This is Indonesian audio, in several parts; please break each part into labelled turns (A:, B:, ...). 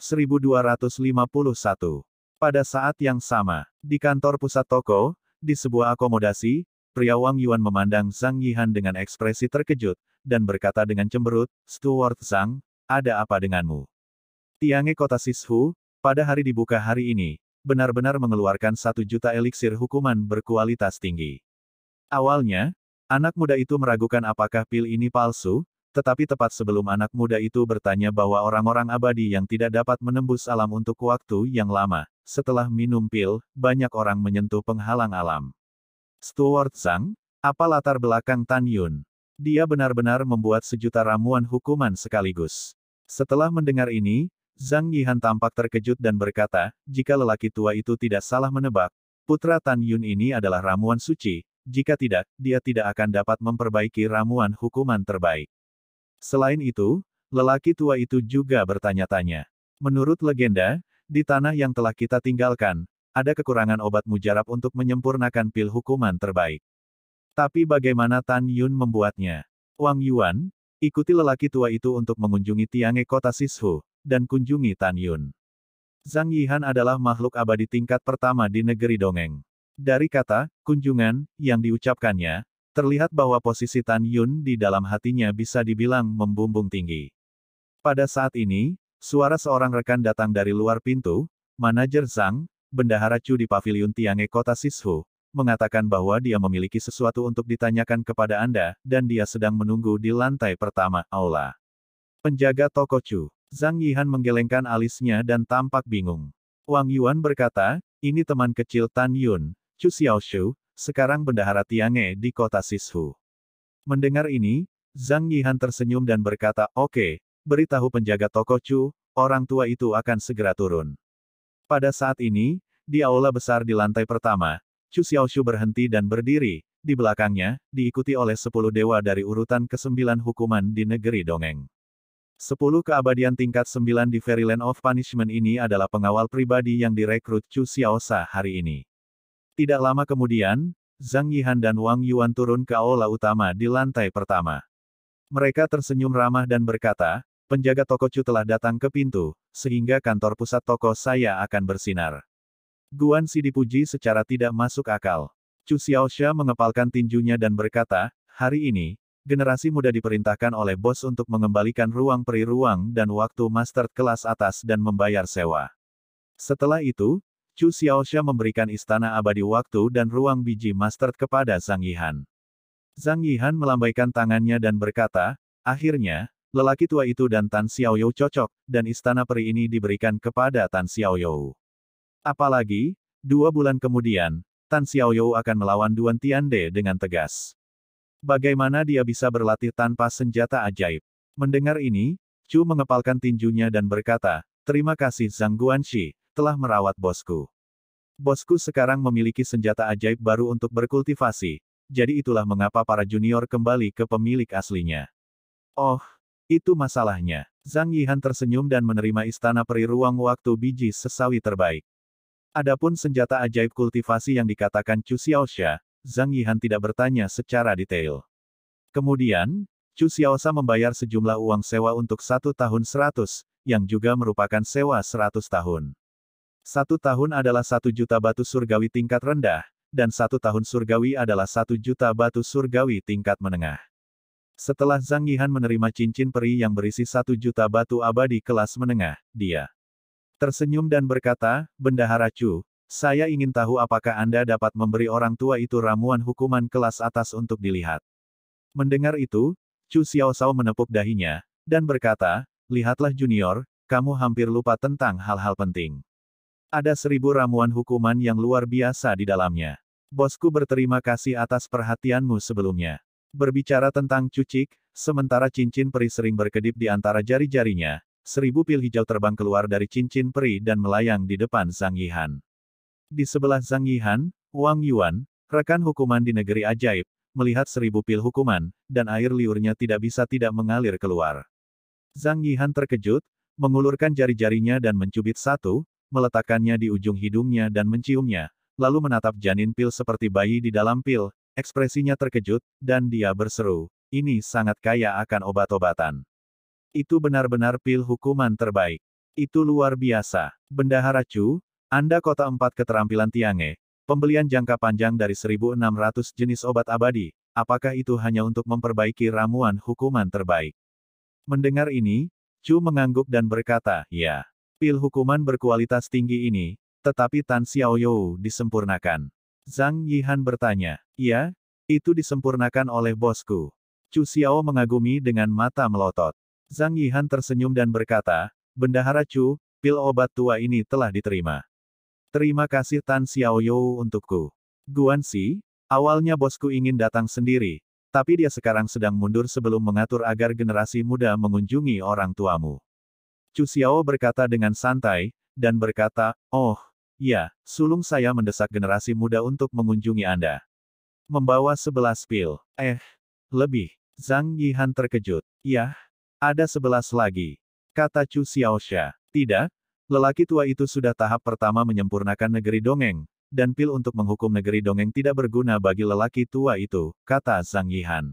A: Bab 1251. Pada saat yang sama, di kantor pusat toko, di sebuah akomodasi, pria Wang Yuan memandang Zhang Yihan dengan ekspresi terkejut, dan berkata dengan cemberut, Stuart Zhang, ada apa denganmu? Tiange kota Sishu, pada hari dibuka hari ini, benar-benar mengeluarkan satu juta eliksir hukuman berkualitas tinggi. Awalnya, anak muda itu meragukan apakah pil ini palsu, tetapi tepat sebelum anak muda itu bertanya bahwa orang-orang abadi yang tidak dapat menembus alam untuk waktu yang lama, setelah minum pil, banyak orang menyentuh penghalang alam. Stuart Zhang? Apa latar belakang Tan Yun? Dia benar-benar membuat sejuta ramuan hukuman sekaligus. Setelah mendengar ini, Zhang Yihan tampak terkejut dan berkata, jika lelaki tua itu tidak salah menebak, putra Tan Yun ini adalah ramuan suci, jika tidak, dia tidak akan dapat memperbaiki ramuan hukuman terbaik. Selain itu, lelaki tua itu juga bertanya-tanya. Menurut legenda, di tanah yang telah kita tinggalkan, ada kekurangan obat mujarab untuk menyempurnakan pil hukuman terbaik. Tapi bagaimana Tan Yun membuatnya? Wang Yuan, ikuti lelaki tua itu untuk mengunjungi Tiange kota Sishu, dan kunjungi Tan Yun. Zhang Yihan adalah makhluk abadi tingkat pertama di negeri dongeng. Dari kata, kunjungan, yang diucapkannya, Terlihat bahwa posisi Tan Yun di dalam hatinya bisa dibilang membumbung tinggi. Pada saat ini, suara seorang rekan datang dari luar pintu, manajer Zhang, bendahara Chu di Paviliun Tiange kota Sishu, mengatakan bahwa dia memiliki sesuatu untuk ditanyakan kepada Anda, dan dia sedang menunggu di lantai pertama, aula. Penjaga toko Chu, Zhang Yihan menggelengkan alisnya dan tampak bingung. Wang Yuan berkata, ini teman kecil Tan Yun, Chu Xiaoshu, sekarang bendahara Tiange di kota Sishu. Mendengar ini, Zhang Yihan tersenyum dan berkata, Oke, beritahu penjaga toko Chu, orang tua itu akan segera turun. Pada saat ini, di aula besar di lantai pertama, Chu Xiaoshu berhenti dan berdiri, di belakangnya, diikuti oleh sepuluh dewa dari urutan ke kesembilan hukuman di negeri dongeng. Sepuluh keabadian tingkat sembilan di Fairyland of Punishment ini adalah pengawal pribadi yang direkrut Chu Xiaosa hari ini. Tidak lama kemudian, Zhang Yihan dan Wang Yuan turun ke aula utama di lantai pertama. Mereka tersenyum ramah dan berkata, penjaga toko Chu telah datang ke pintu, sehingga kantor pusat toko saya akan bersinar. Guan Si dipuji secara tidak masuk akal. Chu Xiaosha mengepalkan tinjunya dan berkata, hari ini, generasi muda diperintahkan oleh bos untuk mengembalikan ruang peri ruang dan waktu master kelas atas dan membayar sewa. Setelah itu, Chu Xiaosha memberikan istana abadi waktu dan ruang biji master kepada Zhang Yihan. Zhang Yihan melambaikan tangannya dan berkata, akhirnya, lelaki tua itu dan Tan Xiaoyou cocok, dan istana peri ini diberikan kepada Tan Xiaoyou. Apalagi, dua bulan kemudian, Tan Xiaoyou akan melawan Duan Tiande dengan tegas. Bagaimana dia bisa berlatih tanpa senjata ajaib? Mendengar ini, Chu mengepalkan tinjunya dan berkata, Terima kasih Zhang Guanxi, telah merawat bosku. Bosku sekarang memiliki senjata ajaib baru untuk berkultivasi, jadi itulah mengapa para junior kembali ke pemilik aslinya. Oh, itu masalahnya. Zhang Yihan tersenyum dan menerima istana peri ruang waktu biji sesawi terbaik. Adapun senjata ajaib kultivasi yang dikatakan Chu Xiaosha, Zhang Yihan tidak bertanya secara detail. Kemudian, Chu Xiaosha membayar sejumlah uang sewa untuk satu tahun seratus, yang juga merupakan sewa seratus tahun. Satu tahun adalah satu juta batu surgawi tingkat rendah, dan satu tahun surgawi adalah satu juta batu surgawi tingkat menengah. Setelah Zhang Yihan menerima cincin peri yang berisi satu juta batu abadi kelas menengah, dia tersenyum dan berkata, Bendahara Chu, saya ingin tahu apakah Anda dapat memberi orang tua itu ramuan hukuman kelas atas untuk dilihat. Mendengar itu, Chu Xiaosao menepuk dahinya, dan berkata, Lihatlah junior, kamu hampir lupa tentang hal-hal penting. Ada seribu ramuan hukuman yang luar biasa di dalamnya. Bosku berterima kasih atas perhatianmu sebelumnya. Berbicara tentang cucik, sementara cincin peri sering berkedip di antara jari-jarinya, seribu pil hijau terbang keluar dari cincin peri dan melayang di depan Zhang Yihan. Di sebelah Zhang Yihan, Wang Yuan, rekan hukuman di negeri ajaib, melihat seribu pil hukuman, dan air liurnya tidak bisa tidak mengalir keluar. Zhang Yihan terkejut, mengulurkan jari-jarinya dan mencubit satu, meletakkannya di ujung hidungnya dan menciumnya, lalu menatap janin pil seperti bayi di dalam pil, ekspresinya terkejut, dan dia berseru, ini sangat kaya akan obat-obatan. Itu benar-benar pil hukuman terbaik. Itu luar biasa. Bendahara Chu, Anda kota empat keterampilan Tiange, pembelian jangka panjang dari 1.600 jenis obat abadi, apakah itu hanya untuk memperbaiki ramuan hukuman terbaik? Mendengar ini, Chu mengangguk dan berkata, ya. Pil hukuman berkualitas tinggi ini, tetapi Tan Xiaoyou disempurnakan. Zhang Yihan bertanya, ya, itu disempurnakan oleh bosku. Chu Xiao mengagumi dengan mata melotot. Zhang Yihan tersenyum dan berkata, Bendahara Chu, pil obat tua ini telah diterima. Terima kasih Tan Xiaoyou untukku. Guan Si, awalnya bosku ingin datang sendiri, tapi dia sekarang sedang mundur sebelum mengatur agar generasi muda mengunjungi orang tuamu. Chu Xiao berkata dengan santai, dan berkata, Oh, ya, sulung saya mendesak generasi muda untuk mengunjungi Anda. Membawa sebelas pil. Eh, lebih. Zhang Yihan terkejut. Yah, ada sebelas lagi. Kata Chu Xiaosha. Tidak, lelaki tua itu sudah tahap pertama menyempurnakan negeri dongeng, dan pil untuk menghukum negeri dongeng tidak berguna bagi lelaki tua itu, kata Zhang Yihan.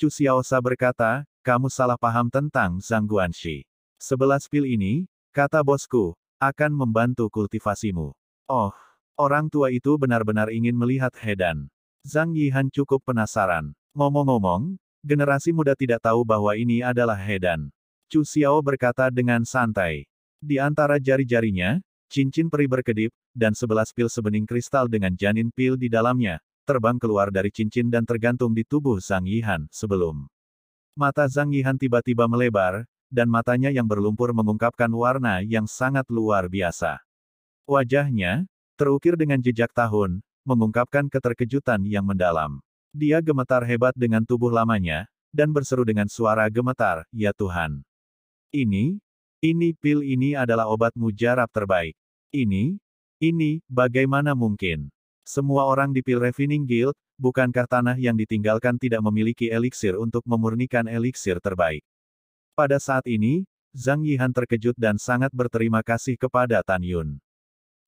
A: Chu Xiaosha berkata, kamu salah paham tentang Zhang Guanxi. Sebelas pil ini, kata bosku, akan membantu kultivasimu. Oh, orang tua itu benar-benar ingin melihat Hedan. Zhang Yihan cukup penasaran. Ngomong-ngomong, generasi muda tidak tahu bahwa ini adalah Hedan. Chu Xiao berkata dengan santai. Di antara jari-jarinya, cincin peri berkedip, dan sebelas pil sebening kristal dengan janin pil di dalamnya, terbang keluar dari cincin dan tergantung di tubuh Zhang Yihan sebelum. Mata Zhang Yihan tiba-tiba melebar, dan matanya yang berlumpur mengungkapkan warna yang sangat luar biasa. Wajahnya, terukir dengan jejak tahun, mengungkapkan keterkejutan yang mendalam. Dia gemetar hebat dengan tubuh lamanya, dan berseru dengan suara gemetar, Ya Tuhan. Ini, ini pil ini adalah obat mujarab terbaik. Ini, ini, bagaimana mungkin? Semua orang di Pil Refining Guild, bukankah tanah yang ditinggalkan tidak memiliki eliksir untuk memurnikan eliksir terbaik? Pada saat ini, Zhang Yihan terkejut dan sangat berterima kasih kepada Tan Yun.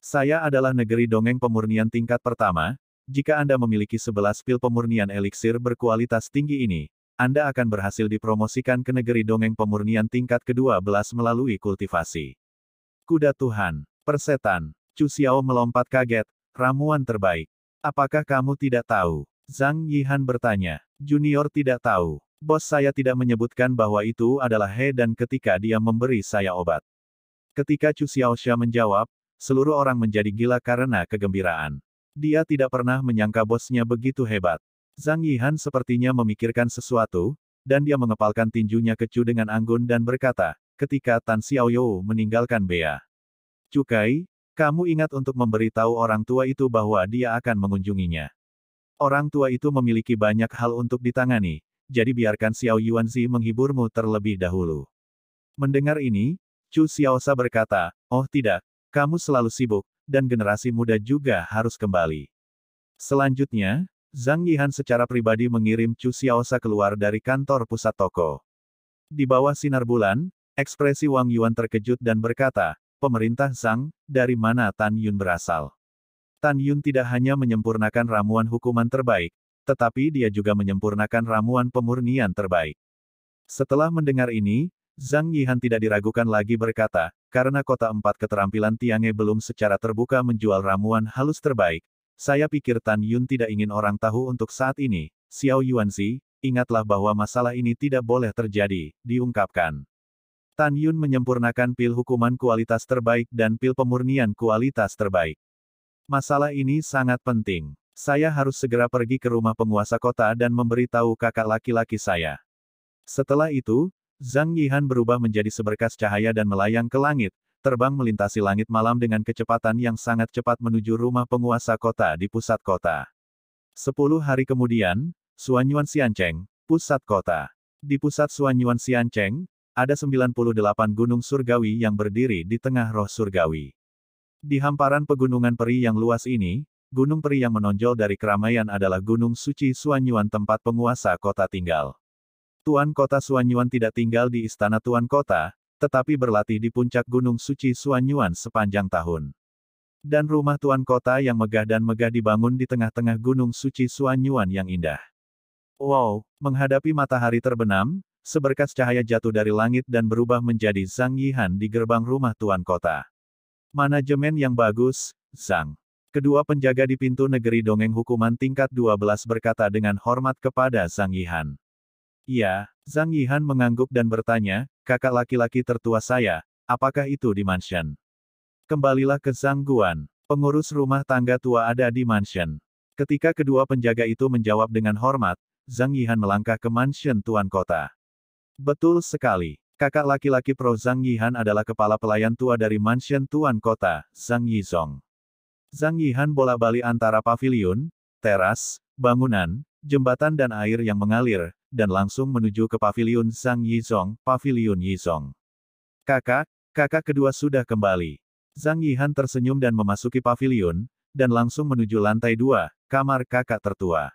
A: Saya adalah negeri dongeng pemurnian tingkat pertama, jika Anda memiliki 11 pil pemurnian eliksir berkualitas tinggi ini, Anda akan berhasil dipromosikan ke negeri dongeng pemurnian tingkat ke-12 melalui kultivasi. Kuda Tuhan, persetan, Chu Xiao melompat kaget, ramuan terbaik. Apakah kamu tidak tahu? Zhang Yihan bertanya. Junior tidak tahu. Bos saya tidak menyebutkan bahwa itu adalah He dan ketika dia memberi saya obat. Ketika Chu Xiaoxia menjawab, seluruh orang menjadi gila karena kegembiraan. Dia tidak pernah menyangka bosnya begitu hebat. Zhang Yihan sepertinya memikirkan sesuatu, dan dia mengepalkan tinjunya ke Chu dengan anggun dan berkata, ketika Tan Xiaoyou meninggalkan Bea. Cukai, kamu ingat untuk memberitahu orang tua itu bahwa dia akan mengunjunginya. Orang tua itu memiliki banyak hal untuk ditangani, jadi biarkan Xiao Yuanzi menghiburmu terlebih dahulu. Mendengar ini, Chu Xiaosa berkata, Oh tidak, kamu selalu sibuk, dan generasi muda juga harus kembali. Selanjutnya, Zhang Yihan secara pribadi mengirim Chu Xiaosa keluar dari kantor pusat toko. Di bawah sinar bulan, ekspresi Wang Yuan terkejut dan berkata, pemerintah Zhang, dari mana Tan Yun berasal. Tan Yun tidak hanya menyempurnakan ramuan hukuman terbaik, tetapi dia juga menyempurnakan ramuan pemurnian terbaik. Setelah mendengar ini, Zhang Yihan tidak diragukan lagi berkata, karena kota empat keterampilan Tiange belum secara terbuka menjual ramuan halus terbaik, saya pikir Tan Yun tidak ingin orang tahu untuk saat ini, Xiao Yuanzi, ingatlah bahwa masalah ini tidak boleh terjadi, diungkapkan. Tan Yun menyempurnakan pil hukuman kualitas terbaik dan pil pemurnian kualitas terbaik. Masalah ini sangat penting. Saya harus segera pergi ke rumah penguasa kota dan memberitahu kakak laki-laki saya. Setelah itu, Zhang Yihan berubah menjadi seberkas cahaya dan melayang ke langit, terbang melintasi langit malam dengan kecepatan yang sangat cepat menuju rumah penguasa kota di pusat kota. Sepuluh hari kemudian, Suanyuan Xiancheng, pusat kota. Di pusat Suanyuan Xiancheng, ada 98 gunung surgawi yang berdiri di tengah roh surgawi. Di hamparan pegunungan peri yang luas ini, gunung peri yang menonjol dari keramaian adalah Gunung Suci Suanyuan tempat penguasa kota tinggal. Tuan Kota Suanyuan tidak tinggal di istana Tuan Kota, tetapi berlatih di puncak Gunung Suci Suanyuan sepanjang tahun. Dan rumah Tuan Kota yang megah dan megah dibangun di tengah-tengah Gunung Suci Suanyuan yang indah. Wow, menghadapi matahari terbenam, seberkas cahaya jatuh dari langit dan berubah menjadi Zhang Yihan di gerbang rumah tuan kota. Manajemen yang bagus, Zhang. Kedua penjaga di pintu negeri dongeng hukuman tingkat 12 berkata dengan hormat kepada Zhang Yihan. Ya, Zhang Yihan mengangguk dan bertanya, kakak laki-laki tertua saya, apakah itu di mansion? Kembalilah ke Zhang Guan. Pengurus rumah tangga tua ada di mansion. Ketika kedua penjaga itu menjawab dengan hormat, Zhang Yihan melangkah ke mansion tuan kota. Betul sekali. Kakak laki-laki pro Zhang Yihan adalah kepala pelayan tua dari mansion tuan kota, Zhang Yizong. Zhang Yihan bola-bali antara pavilion, teras, bangunan, jembatan dan air yang mengalir, dan langsung menuju ke pavilion Zhang Yizong, pavilion Yizong. Kakak, kakak kedua sudah kembali. Zhang Yihan tersenyum dan memasuki pavilion, dan langsung menuju lantai dua, kamar kakak tertua.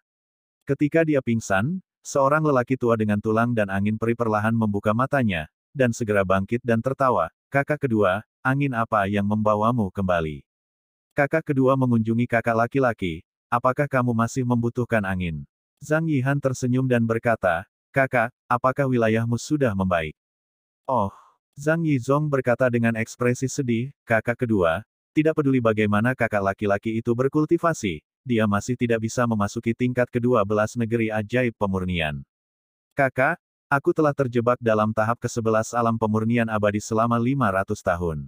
A: Ketika dia pingsan, seorang lelaki tua dengan tulang dan angin peri perlahan membuka matanya, dan segera bangkit dan tertawa, kakak kedua, angin apa yang membawamu kembali? Kakak kedua mengunjungi kakak laki-laki, apakah kamu masih membutuhkan angin? Zhang Yihan tersenyum dan berkata, kakak, apakah wilayahmu sudah membaik? Oh, Zhang Yizong berkata dengan ekspresi sedih, kakak kedua, tidak peduli bagaimana kakak laki-laki itu berkultivasi, dia masih tidak bisa memasuki tingkat kedua belas negeri ajaib pemurnian. Kakak, aku telah terjebak dalam tahap ke-11 alam pemurnian abadi selama 500 tahun.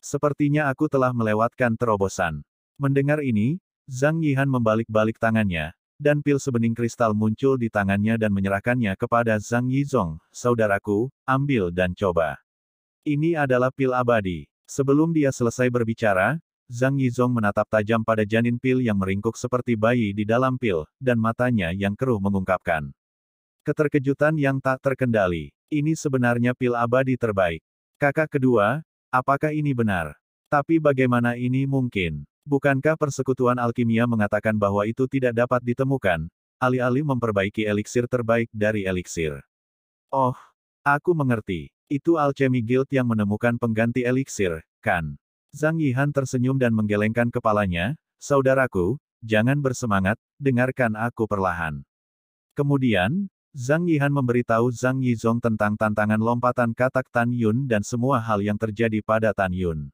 A: Sepertinya aku telah melewatkan terobosan. Mendengar ini, Zhang Yihan membalik-balik tangannya, dan pil sebening kristal muncul di tangannya dan menyerahkannya kepada Zhang Yizong, saudaraku, ambil dan coba. Ini adalah pil abadi. Sebelum dia selesai berbicara, Zhang Yizong menatap tajam pada janin pil yang meringkuk seperti bayi di dalam pil, dan matanya yang keruh mengungkapkan. Keterkejutan yang tak terkendali. Ini sebenarnya pil abadi terbaik. Kakak kedua, Apakah ini benar? Tapi bagaimana ini mungkin? Bukankah persekutuan alkimia mengatakan bahwa itu tidak dapat ditemukan, alih-alih memperbaiki eliksir terbaik dari eliksir? Oh, aku mengerti. Itu Alchemy Guild yang menemukan pengganti eliksir, kan? Zhang Yihan tersenyum dan menggelengkan kepalanya, Saudaraku, jangan bersemangat, dengarkan aku perlahan. Kemudian, Zhang Yihan memberitahu Zhang Yizong tentang tantangan lompatan katak Tan Yun dan semua hal yang terjadi pada Tan Yun.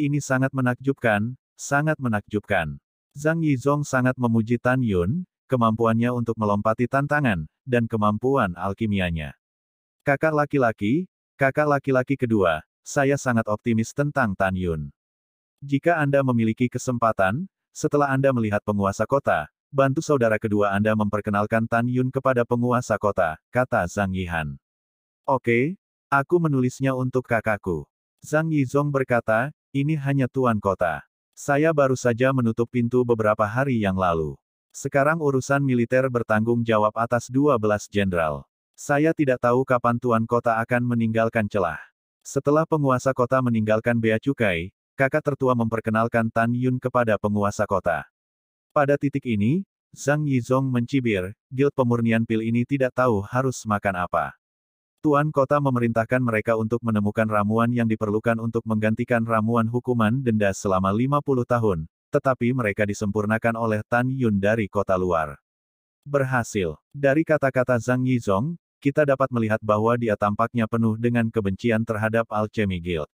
A: Ini sangat menakjubkan, sangat menakjubkan. Zhang Yizong sangat memuji Tan Yun, kemampuannya untuk melompati tantangan, dan kemampuan alkimianya. Kakak laki-laki, kakak laki-laki kedua, saya sangat optimis tentang Tan Yun. Jika Anda memiliki kesempatan, setelah Anda melihat penguasa kota, Bantu saudara kedua Anda memperkenalkan Tan Yun kepada penguasa kota, kata Zhang Yihan. Oke, aku menulisnya untuk kakakku. Zhang Yizong berkata, ini hanya tuan kota. Saya baru saja menutup pintu beberapa hari yang lalu. Sekarang urusan militer bertanggung jawab atas 12 jenderal. Saya tidak tahu kapan tuan kota akan meninggalkan celah. Setelah penguasa kota meninggalkan bea cukai, kakak tertua memperkenalkan Tan Yun kepada penguasa kota. Pada titik ini, Zhang Yizong mencibir, guild pemurnian pil ini tidak tahu harus makan apa. Tuan kota memerintahkan mereka untuk menemukan ramuan yang diperlukan untuk menggantikan ramuan hukuman denda selama 50 tahun, tetapi mereka disempurnakan oleh Tan Yun dari kota luar. Berhasil. Dari kata-kata Zhang Yizong, kita dapat melihat bahwa dia tampaknya penuh dengan kebencian terhadap Alchemy Guild.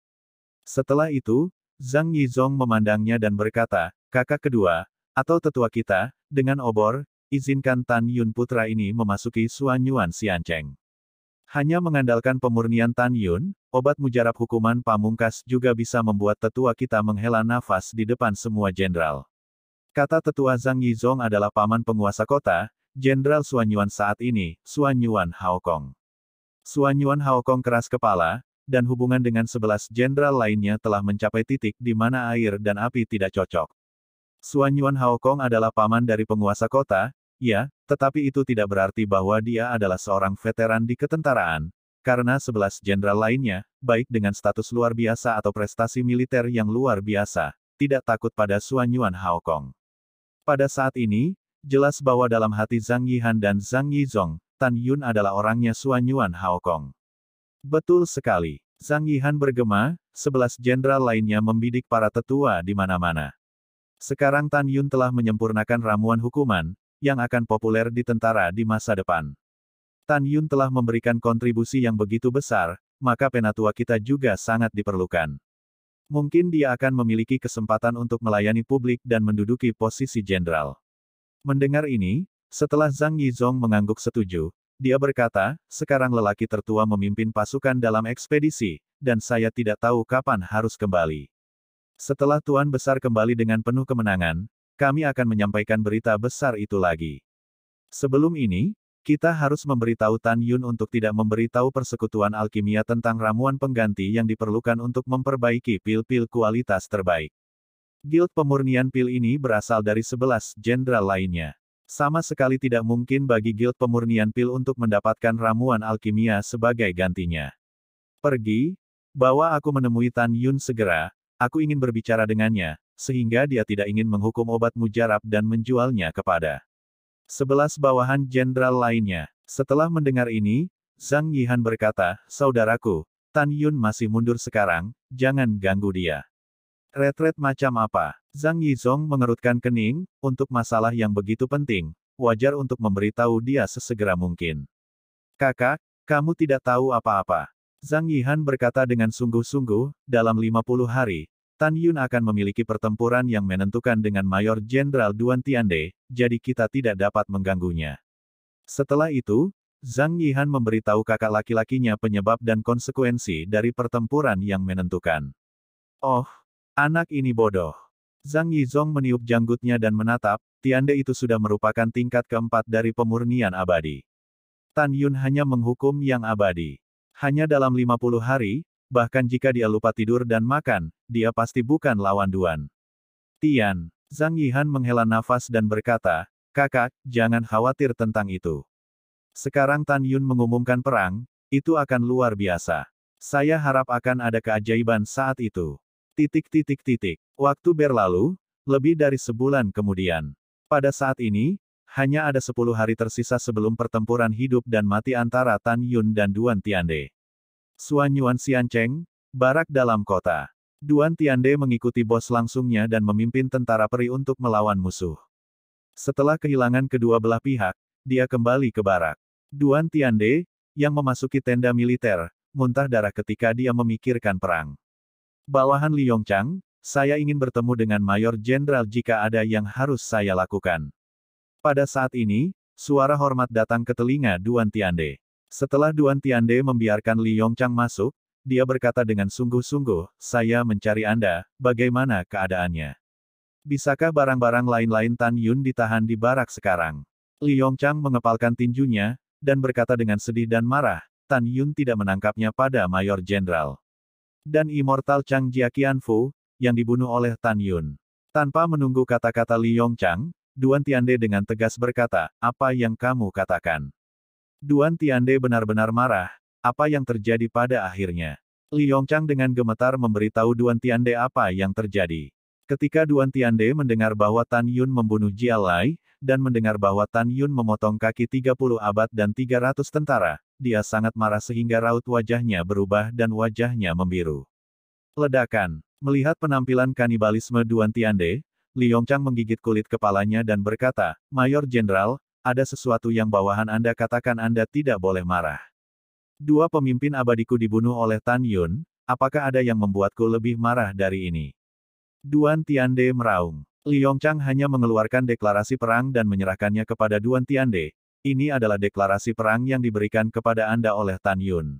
A: Setelah itu, Zhang Yizong memandangnya dan berkata, kakak kedua, atau tetua kita, dengan obor, izinkan Tan Yun putra ini memasuki Suan Yuan Xiancheng. Hanya mengandalkan pemurnian Tan Yun, obat mujarab hukuman pamungkas juga bisa membuat tetua kita menghela nafas di depan semua jenderal. Kata tetua Zhang Yizong adalah paman penguasa kota, Jenderal Suan Yuan saat ini, Suan Yuan Haokong. Suan Yuan Haokong keras kepala, dan hubungan dengan sebelas jenderal lainnya telah mencapai titik di mana air dan api tidak cocok. Suan Yuan Haokong adalah paman dari penguasa kota, ya, tetapi itu tidak berarti bahwa dia adalah seorang veteran di ketentaraan, karena sebelas jenderal lainnya, baik dengan status luar biasa atau prestasi militer yang luar biasa, tidak takut pada Suan Yuan Haokong. Pada saat ini, jelas bahwa dalam hati Zhang Yihan dan Zhang Yizong, Tan Yun adalah orangnya Suan Yuan Haokong. Betul sekali. Zhang Yihan bergema, Sebelas jenderal lainnya membidik para tetua di mana-mana. Sekarang Tan Yun telah menyempurnakan ramuan hukuman, yang akan populer di tentara di masa depan. Tan Yun telah memberikan kontribusi yang begitu besar, maka penatua kita juga sangat diperlukan. Mungkin dia akan memiliki kesempatan untuk melayani publik dan menduduki posisi jenderal. Mendengar ini, setelah Zhang Yizong mengangguk setuju, dia berkata, sekarang lelaki tertua memimpin pasukan dalam ekspedisi, dan saya tidak tahu kapan harus kembali. Setelah Tuan Besar kembali dengan penuh kemenangan, kami akan menyampaikan berita besar itu lagi. Sebelum ini, kita harus memberitahu Tan Yun untuk tidak memberitahu persekutuan alkimia tentang ramuan pengganti yang diperlukan untuk memperbaiki pil-pil kualitas terbaik. Guild pemurnian pil ini berasal dari 11 jenderal lainnya. Sama sekali tidak mungkin bagi guild pemurnian pil untuk mendapatkan ramuan alkimia sebagai gantinya. Pergi, bawa aku menemui Tan Yun segera, Aku ingin berbicara dengannya, sehingga dia tidak ingin menghukum obat mujarab dan menjualnya kepada sebelas bawahan jenderal lainnya. Setelah mendengar ini, Zhang Yihan berkata, Saudaraku, Tan Yun masih mundur sekarang, jangan ganggu dia. Retret macam apa? Zhang Yizong mengerutkan kening, untuk masalah yang begitu penting, wajar untuk memberitahu dia sesegera mungkin. Kakak, kamu tidak tahu apa-apa. Zhang Yihan berkata dengan sungguh-sungguh, dalam 50 hari, Tan Yun akan memiliki pertempuran yang menentukan dengan Mayor Jenderal Duan Tiande, jadi kita tidak dapat mengganggunya. Setelah itu, Zhang Yihan memberitahu kakak laki-lakinya penyebab dan konsekuensi dari pertempuran yang menentukan. Oh, anak ini bodoh. Zhang Yizong meniup janggutnya dan menatap, Tiande itu sudah merupakan tingkat keempat dari pemurnian abadi. Tan Yun hanya menghukum yang abadi. Hanya dalam 50 hari, bahkan jika dia lupa tidur dan makan, dia pasti bukan lawan Duan. Tian, Zhang Yihan menghela nafas dan berkata, kakak, jangan khawatir tentang itu. Sekarang Tan Yun mengumumkan perang, itu akan luar biasa. Saya harap akan ada keajaiban saat itu. Titik titik titik. Waktu berlalu, lebih dari sebulan kemudian. Pada saat ini, hanya ada sepuluh hari tersisa sebelum pertempuran hidup dan mati antara Tan Yun dan Duan Tiande. Suanyuan Yuan Xiancheng, barak dalam kota. Duan Tiande mengikuti bos langsungnya dan memimpin tentara peri untuk melawan musuh. Setelah kehilangan kedua belah pihak, dia kembali ke barak. Duan Tiande, yang memasuki tenda militer, muntah darah ketika dia memikirkan perang. Bawahan Li Yongchang, saya ingin bertemu dengan Mayor Jenderal jika ada yang harus saya lakukan. Pada saat ini, suara hormat datang ke telinga Duan Tiande. Setelah Duan Tiande membiarkan Li Yongchang masuk, dia berkata dengan sungguh-sungguh, saya mencari Anda, bagaimana keadaannya? Bisakah barang-barang lain-lain Tan Yun ditahan di barak sekarang? Li Yongchang mengepalkan tinjunya, dan berkata dengan sedih dan marah, Tan Yun tidak menangkapnya pada Mayor Jenderal. Dan Immortal Chang Jia Qianfu, yang dibunuh oleh Tan Yun. Tanpa menunggu kata-kata Li Yongchang, Duan Tiande dengan tegas berkata, apa yang kamu katakan? Duan Tiande benar-benar marah, apa yang terjadi pada akhirnya. Li Yongchang dengan gemetar memberitahu Duan Tiande apa yang terjadi. Ketika Duan Tiande mendengar bahwa Tan Yun membunuh Jia Lai, dan mendengar bahwa Tan Yun memotong kaki 30 abad dan 300 tentara, dia sangat marah sehingga raut wajahnya berubah dan wajahnya membiru. Ledakan. Melihat penampilan kanibalisme Duan Tiande, Li Yongchang menggigit kulit kepalanya dan berkata, Mayor Jenderal, ada sesuatu yang bawahan Anda katakan Anda tidak boleh marah. Dua pemimpin abadiku dibunuh oleh Tan Yun, apakah ada yang membuatku lebih marah dari ini? Duan Tiande meraung. Liong Chang hanya mengeluarkan deklarasi perang dan menyerahkannya kepada Duan Tiande. Ini adalah deklarasi perang yang diberikan kepada Anda oleh Tan Yun.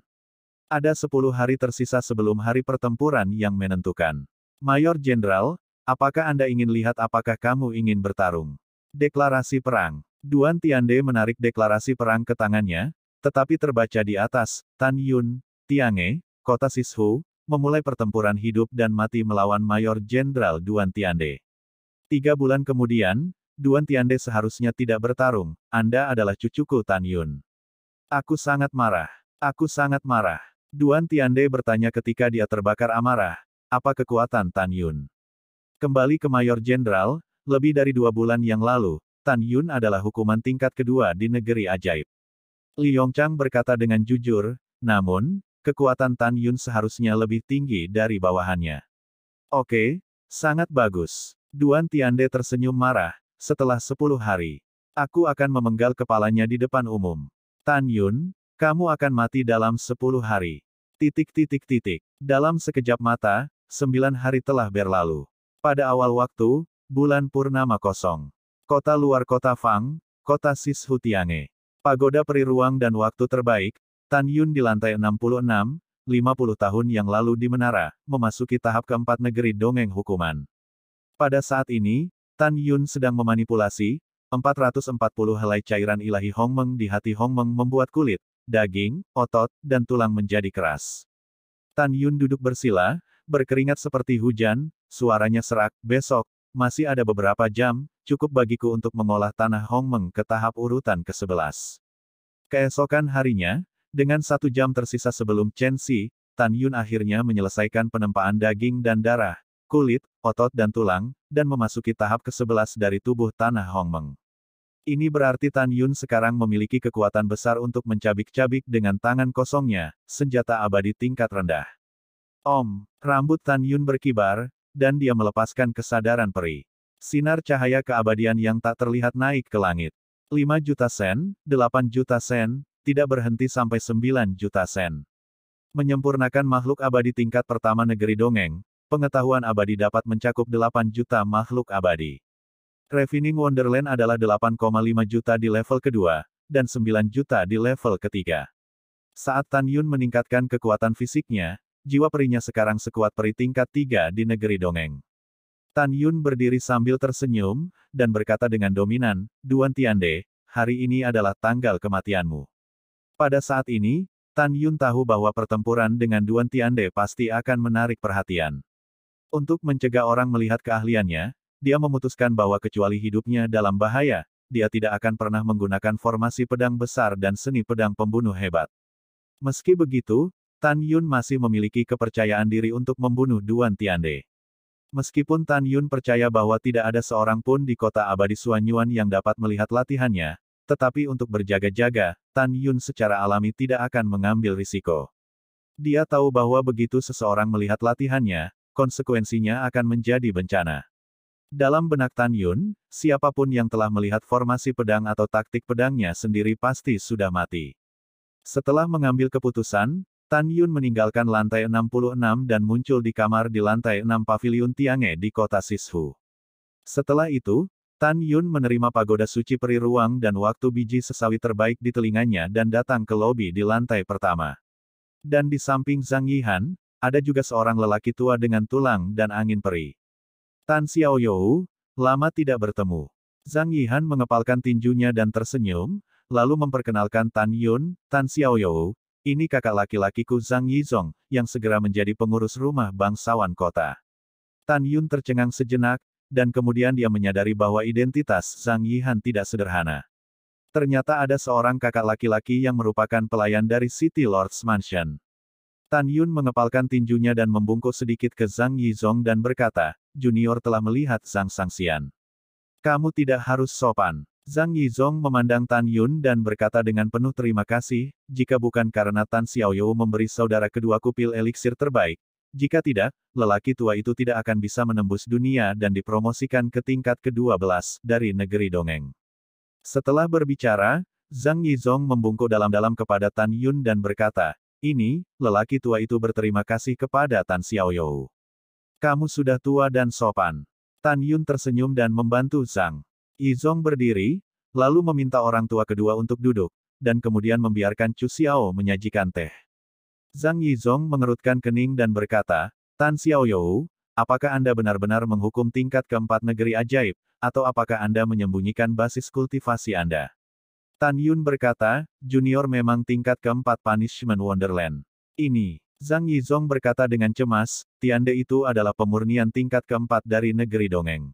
A: Ada sepuluh hari tersisa sebelum hari pertempuran yang menentukan. Mayor Jenderal, apakah Anda ingin lihat apakah kamu ingin bertarung? Deklarasi perang. Duan Tiande menarik deklarasi perang ke tangannya, tetapi terbaca di atas, Tan Yun, Tiange, kota Sishu, memulai pertempuran hidup dan mati melawan Mayor Jenderal Duan Tiande. Tiga bulan kemudian, Duan Tiande seharusnya tidak bertarung, Anda adalah cucuku Tan Yun. Aku sangat marah. Aku sangat marah. Duan Tiande bertanya ketika dia terbakar amarah, apa kekuatan Tan Yun? Kembali ke Mayor Jenderal, lebih dari dua bulan yang lalu, Tan Yun adalah hukuman tingkat kedua di negeri ajaib. Li Yongchang berkata dengan jujur, namun, kekuatan Tan Yun seharusnya lebih tinggi dari bawahannya. Oke, sangat bagus. Duan Tiande tersenyum marah, setelah sepuluh hari. Aku akan memenggal kepalanya di depan umum. Tan Yun, kamu akan mati dalam sepuluh hari. Titik titik titik. Dalam sekejap mata, sembilan hari telah berlalu. Pada awal waktu, bulan purnama kosong. Kota luar kota Fang, kota Sis Hutiange. Pagoda Peri Ruang dan waktu terbaik, Tan Yun di lantai 66, 50 tahun yang lalu di menara, memasuki tahap keempat negeri dongeng hukuman. Pada saat ini, Tan Yun sedang memanipulasi, 440 helai cairan ilahi Hong Meng di hati Hong Meng membuat kulit, daging, otot, dan tulang menjadi keras. Tan Yun duduk bersila, berkeringat seperti hujan, suaranya serak, besok, masih ada beberapa jam, cukup bagiku untuk mengolah tanah Hong Meng ke tahap urutan ke-11. Keesokan harinya, dengan satu jam tersisa sebelum Chen Xi, Tan Yun akhirnya menyelesaikan penempaan daging dan darah, kulit, otot dan tulang, dan memasuki tahap ke-11 dari tubuh tanah Hong Meng. Ini berarti Tan Yun sekarang memiliki kekuatan besar untuk mencabik-cabik dengan tangan kosongnya, senjata abadi tingkat rendah. Om, rambut Tan Yun berkibar, dan dia melepaskan kesadaran peri. Sinar cahaya keabadian yang tak terlihat naik ke langit. 5 juta sen, 8 juta sen, tidak berhenti sampai 9 juta sen. Menyempurnakan makhluk abadi tingkat pertama negeri dongeng, pengetahuan abadi dapat mencakup 8 juta makhluk abadi. Refining Wonderland adalah 8,5 juta di level kedua, dan 9 juta di level ketiga. Saat Tan Yun meningkatkan kekuatan fisiknya, jiwa perinya sekarang sekuat peri tingkat tiga di negeri dongeng. Tan Yun berdiri sambil tersenyum, dan berkata dengan dominan, Duan Tiande, hari ini adalah tanggal kematianmu. Pada saat ini, Tan Yun tahu bahwa pertempuran dengan Duan Tiande pasti akan menarik perhatian. Untuk mencegah orang melihat keahliannya, dia memutuskan bahwa kecuali hidupnya dalam bahaya, dia tidak akan pernah menggunakan formasi pedang besar dan seni pedang pembunuh hebat. Meski begitu, Tan Yun masih memiliki kepercayaan diri untuk membunuh Duan Tiande. Meskipun Tan Yun percaya bahwa tidak ada seorang pun di kota abadi Suanyuan yang dapat melihat latihannya, tetapi untuk berjaga-jaga, Tan Yun secara alami tidak akan mengambil risiko. Dia tahu bahwa begitu seseorang melihat latihannya, konsekuensinya akan menjadi bencana. Dalam benak Tan Yun, siapapun yang telah melihat formasi pedang atau taktik pedangnya sendiri pasti sudah mati. Setelah mengambil keputusan, Tan Yun meninggalkan lantai 66 dan muncul di kamar di lantai 6 paviliun Tiange di kota Sishu. Setelah itu, Tan Yun menerima pagoda suci peri ruang dan waktu biji sesawi terbaik di telinganya dan datang ke lobi di lantai pertama. Dan di samping Zhang Yihan, ada juga seorang lelaki tua dengan tulang dan angin peri. Tan Xiaoyou, lama tidak bertemu. Zhang Yihan mengepalkan tinjunya dan tersenyum, lalu memperkenalkan Tan Yun, Tan Xiaoyou, ini kakak laki-lakiku Zhang Yizong, yang segera menjadi pengurus rumah bangsawan kota. Tan Yun tercengang sejenak, dan kemudian dia menyadari bahwa identitas Zhang Yihan tidak sederhana. Ternyata ada seorang kakak laki-laki yang merupakan pelayan dari City Lord's Mansion. Tan Yun mengepalkan tinjunya dan membungkuk sedikit ke Zhang Yizong dan berkata, Junior telah melihat Zhang Sangxian. Kamu tidak harus sopan. Zhang Yizong memandang Tan Yun dan berkata dengan penuh terima kasih, jika bukan karena Tan Xiaoyou memberi saudara kedua kupil eliksir terbaik. Jika tidak, lelaki tua itu tidak akan bisa menembus dunia dan dipromosikan ke tingkat ke-12 dari negeri dongeng. Setelah berbicara, Zhang Yizong membungkuk dalam-dalam kepada Tan Yun dan berkata, ini, lelaki tua itu berterima kasih kepada Tan Xiaoyou. Kamu sudah tua dan sopan. Tan Yun tersenyum dan membantu Zhang. Yizong berdiri, lalu meminta orang tua kedua untuk duduk, dan kemudian membiarkan Chu Xiao menyajikan teh. Zhang Yizong mengerutkan kening dan berkata, Tan Xiaoyou, apakah Anda benar-benar menghukum tingkat keempat negeri ajaib, atau apakah Anda menyembunyikan basis kultivasi Anda? Tan Yun berkata, junior memang tingkat keempat punishment wonderland. Ini, Zhang Yizong berkata dengan cemas, Tiande itu adalah pemurnian tingkat keempat dari negeri dongeng.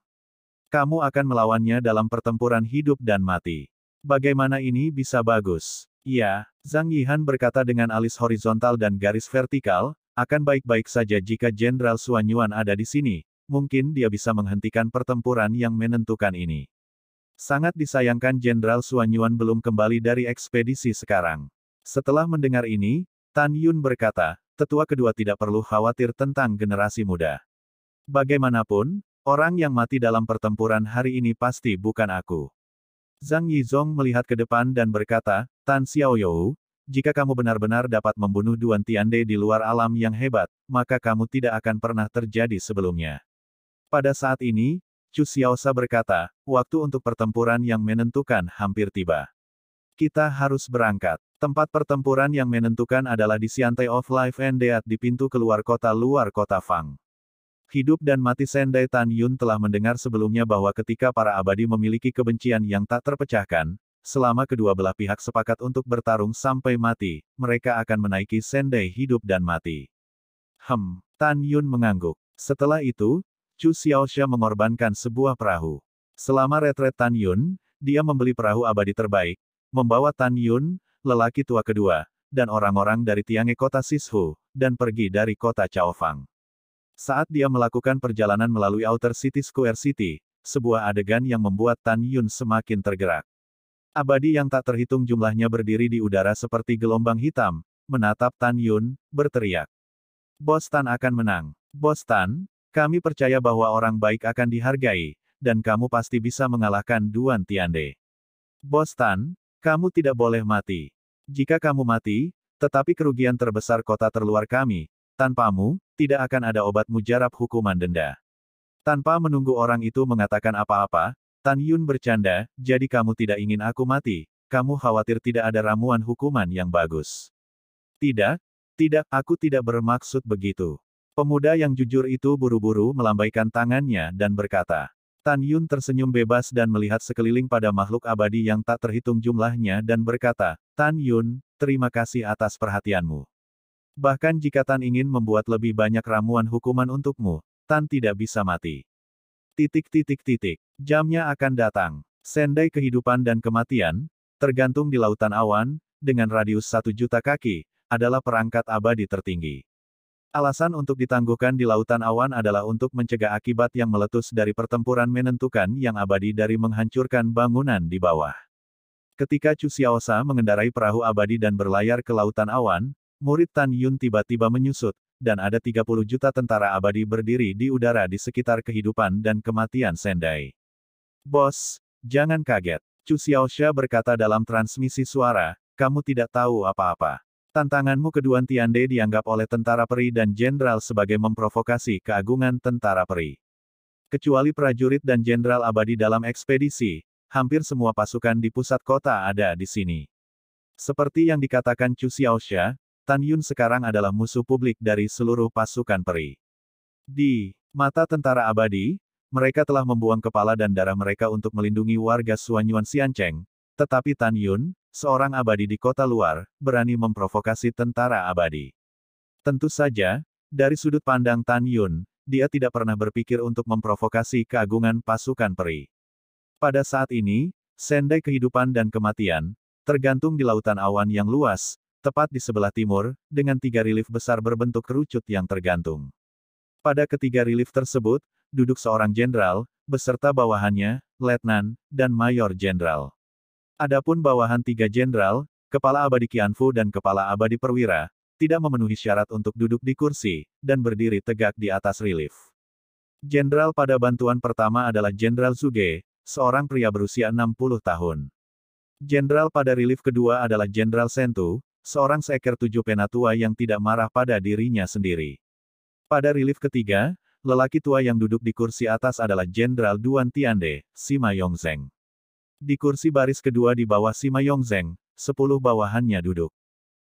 A: Kamu akan melawannya dalam pertempuran hidup dan mati. Bagaimana ini bisa bagus? Ya, Zhang Yihan berkata dengan alis horizontal dan garis vertikal, akan baik-baik saja jika Jenderal Suan Yuan ada di sini, mungkin dia bisa menghentikan pertempuran yang menentukan ini. Sangat disayangkan Jenderal Suan Yuan belum kembali dari ekspedisi sekarang. Setelah mendengar ini, Tan Yun berkata, tetua kedua tidak perlu khawatir tentang generasi muda. Bagaimanapun, Orang yang mati dalam pertempuran hari ini pasti bukan aku. Zhang Yizong melihat ke depan dan berkata, Tan Xiaoyou, jika kamu benar-benar dapat membunuh Duan Tiande di luar alam yang hebat, maka kamu tidak akan pernah terjadi sebelumnya. Pada saat ini, Chu Xiaosa berkata, waktu untuk pertempuran yang menentukan hampir tiba. Kita harus berangkat. Tempat pertempuran yang menentukan adalah di Siantai of Life and Death di pintu keluar kota luar kota Fang. Hidup dan mati Sendai Tan Yun telah mendengar sebelumnya bahwa ketika para abadi memiliki kebencian yang tak terpecahkan, selama kedua belah pihak sepakat untuk bertarung sampai mati, mereka akan menaiki Sendai hidup dan mati. Hem, Tan Yun mengangguk. Setelah itu, Chu Xiaoxia mengorbankan sebuah perahu. Selama retret Tan Yun, dia membeli perahu abadi terbaik, membawa Tan Yun, lelaki tua kedua, dan orang-orang dari Tiange kota Sishu, dan pergi dari kota Chaofang. Saat dia melakukan perjalanan melalui Outer City Square City, sebuah adegan yang membuat Tan Yun semakin tergerak. Abadi yang tak terhitung jumlahnya berdiri di udara seperti gelombang hitam, menatap Tan Yun, berteriak. Bos Tan akan menang. Bos Tan, kami percaya bahwa orang baik akan dihargai, dan kamu pasti bisa mengalahkan Duan Tiande. Bos Tan, kamu tidak boleh mati. Jika kamu mati, tetapi kerugian terbesar kota terluar kami, Tanpamu, tidak akan ada obat mujarab hukuman denda. Tanpa menunggu orang itu mengatakan apa-apa, Tan Yun bercanda, jadi kamu tidak ingin aku mati, kamu khawatir tidak ada ramuan hukuman yang bagus. Tidak, tidak, aku tidak bermaksud begitu. Pemuda yang jujur itu buru-buru melambaikan tangannya dan berkata, Tan Yun tersenyum bebas dan melihat sekeliling pada makhluk abadi yang tak terhitung jumlahnya dan berkata, Tan Yun, terima kasih atas perhatianmu. Bahkan jika Tan ingin membuat lebih banyak ramuan hukuman untukmu, Tan tidak bisa mati. Titik titik titik. Jamnya akan datang. Sendai kehidupan dan kematian, tergantung di lautan awan, dengan radius satu juta kaki, adalah perangkat abadi tertinggi. Alasan untuk ditangguhkan di lautan awan adalah untuk mencegah akibat yang meletus dari pertempuran menentukan yang abadi dari menghancurkan bangunan di bawah. Ketika Chu Xiaosa mengendarai perahu abadi dan berlayar ke lautan awan, Murid Tan Yun tiba-tiba menyusut, dan ada 30 juta tentara abadi berdiri di udara di sekitar kehidupan dan kematian Sendai. Bos, jangan kaget. Chu Xiaoxia berkata dalam transmisi suara, kamu tidak tahu apa-apa. Tantanganmu kedua Tiande dianggap oleh tentara peri dan jenderal sebagai memprovokasi keagungan tentara peri. Kecuali prajurit dan jenderal abadi dalam ekspedisi, hampir semua pasukan di pusat kota ada di sini. Seperti yang dikatakan Chu Xiaoxia, Tan Yun sekarang adalah musuh publik dari seluruh pasukan peri. Di mata tentara abadi, mereka telah membuang kepala dan darah mereka untuk melindungi warga Suanyuan Xiancheng, tetapi Tan Yun, seorang abadi di kota luar, berani memprovokasi tentara abadi. Tentu saja, dari sudut pandang Tan Yun, dia tidak pernah berpikir untuk memprovokasi keagungan pasukan peri. Pada saat ini, sendai kehidupan dan kematian, tergantung di lautan awan yang luas, tepat di sebelah timur, dengan tiga relief besar berbentuk kerucut yang tergantung. Pada ketiga relief tersebut, duduk seorang jenderal, beserta bawahannya, letnan, dan mayor jenderal. Adapun bawahan tiga jenderal, kepala abadi Kianfu dan kepala abadi perwira, tidak memenuhi syarat untuk duduk di kursi, dan berdiri tegak di atas relief. Jenderal pada bantuan pertama adalah Jenderal Zuge, seorang pria berusia 60 tahun. Jenderal pada relief kedua adalah Jenderal Sentu, seorang seekor tujuh penatua yang tidak marah pada dirinya sendiri. Pada relief ketiga, lelaki tua yang duduk di kursi atas adalah Jenderal Duan Tiande, Sima Yongzeng. Di kursi baris kedua di bawah Sima Yongzeng, sepuluh bawahannya duduk.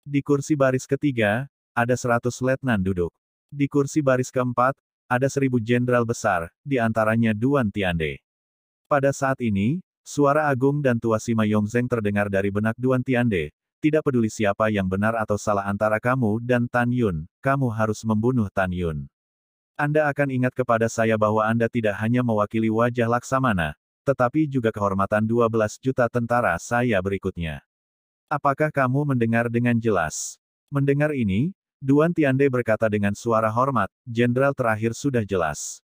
A: Di kursi baris ketiga, ada seratus letnan duduk. Di kursi baris keempat, ada seribu jenderal besar, di antaranya Duan Tiande. Pada saat ini, Suara agung dan tua Sima Yongzeng terdengar dari benak Duan Tiande, tidak peduli siapa yang benar atau salah antara kamu dan Tan Yun, kamu harus membunuh Tan Yun. Anda akan ingat kepada saya bahwa Anda tidak hanya mewakili wajah Laksamana, tetapi juga kehormatan 12 juta tentara saya berikutnya. Apakah kamu mendengar dengan jelas? Mendengar ini, Duan Tiande berkata dengan suara hormat, jenderal terakhir sudah jelas.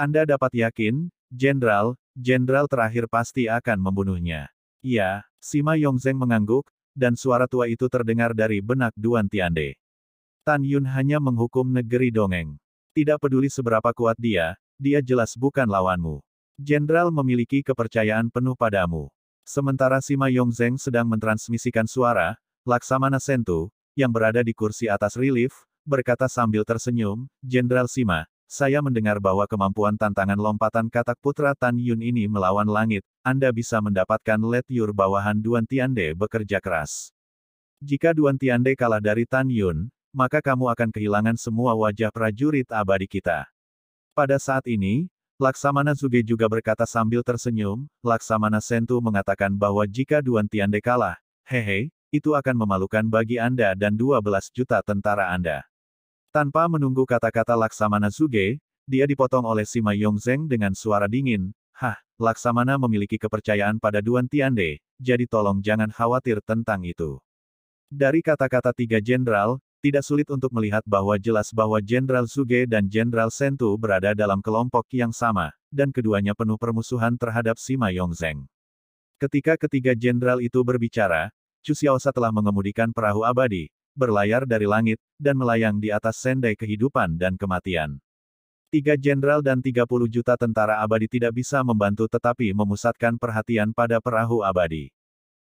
A: Anda dapat yakin, jenderal, jenderal terakhir pasti akan membunuhnya. Ya, Sima Yongzeng mengangguk, dan suara tua itu terdengar dari benak Duan Tiande. Tan Yun hanya menghukum negeri dongeng. Tidak peduli seberapa kuat dia, dia jelas bukan lawanmu. Jenderal memiliki kepercayaan penuh padamu. Sementara Sima Yongzeng sedang mentransmisikan suara, Laksamana Sentu, yang berada di kursi atas relief, berkata sambil tersenyum, Jenderal Sima, saya mendengar bahwa kemampuan tantangan lompatan katak putra Tan Yun ini melawan langit, Anda bisa mendapatkan let your bawahan Duan Tiande bekerja keras. Jika Duan Tiande kalah dari Tan Yun, maka kamu akan kehilangan semua wajah prajurit abadi kita. Pada saat ini, Laksamana Zuge juga berkata sambil tersenyum, Laksamana Sentu mengatakan bahwa jika Duan Tiande kalah, hehe, itu akan memalukan bagi Anda dan 12 juta tentara Anda. Tanpa menunggu kata-kata Laksamana Zuge, dia dipotong oleh Sima Yongzeng dengan suara dingin, Hah, Laksamana memiliki kepercayaan pada Duan Tiande, jadi tolong jangan khawatir tentang itu. Dari kata-kata tiga jenderal, tidak sulit untuk melihat bahwa jelas bahwa Jenderal Zuge dan Jenderal Sentu berada dalam kelompok yang sama, dan keduanya penuh permusuhan terhadap Sima Yongzeng. Ketika ketiga jenderal itu berbicara, Chu Xiaosa telah mengemudikan perahu abadi, berlayar dari langit, dan melayang di atas sendai kehidupan dan kematian. Tiga jenderal dan 30 juta tentara abadi tidak bisa membantu tetapi memusatkan perhatian pada perahu abadi.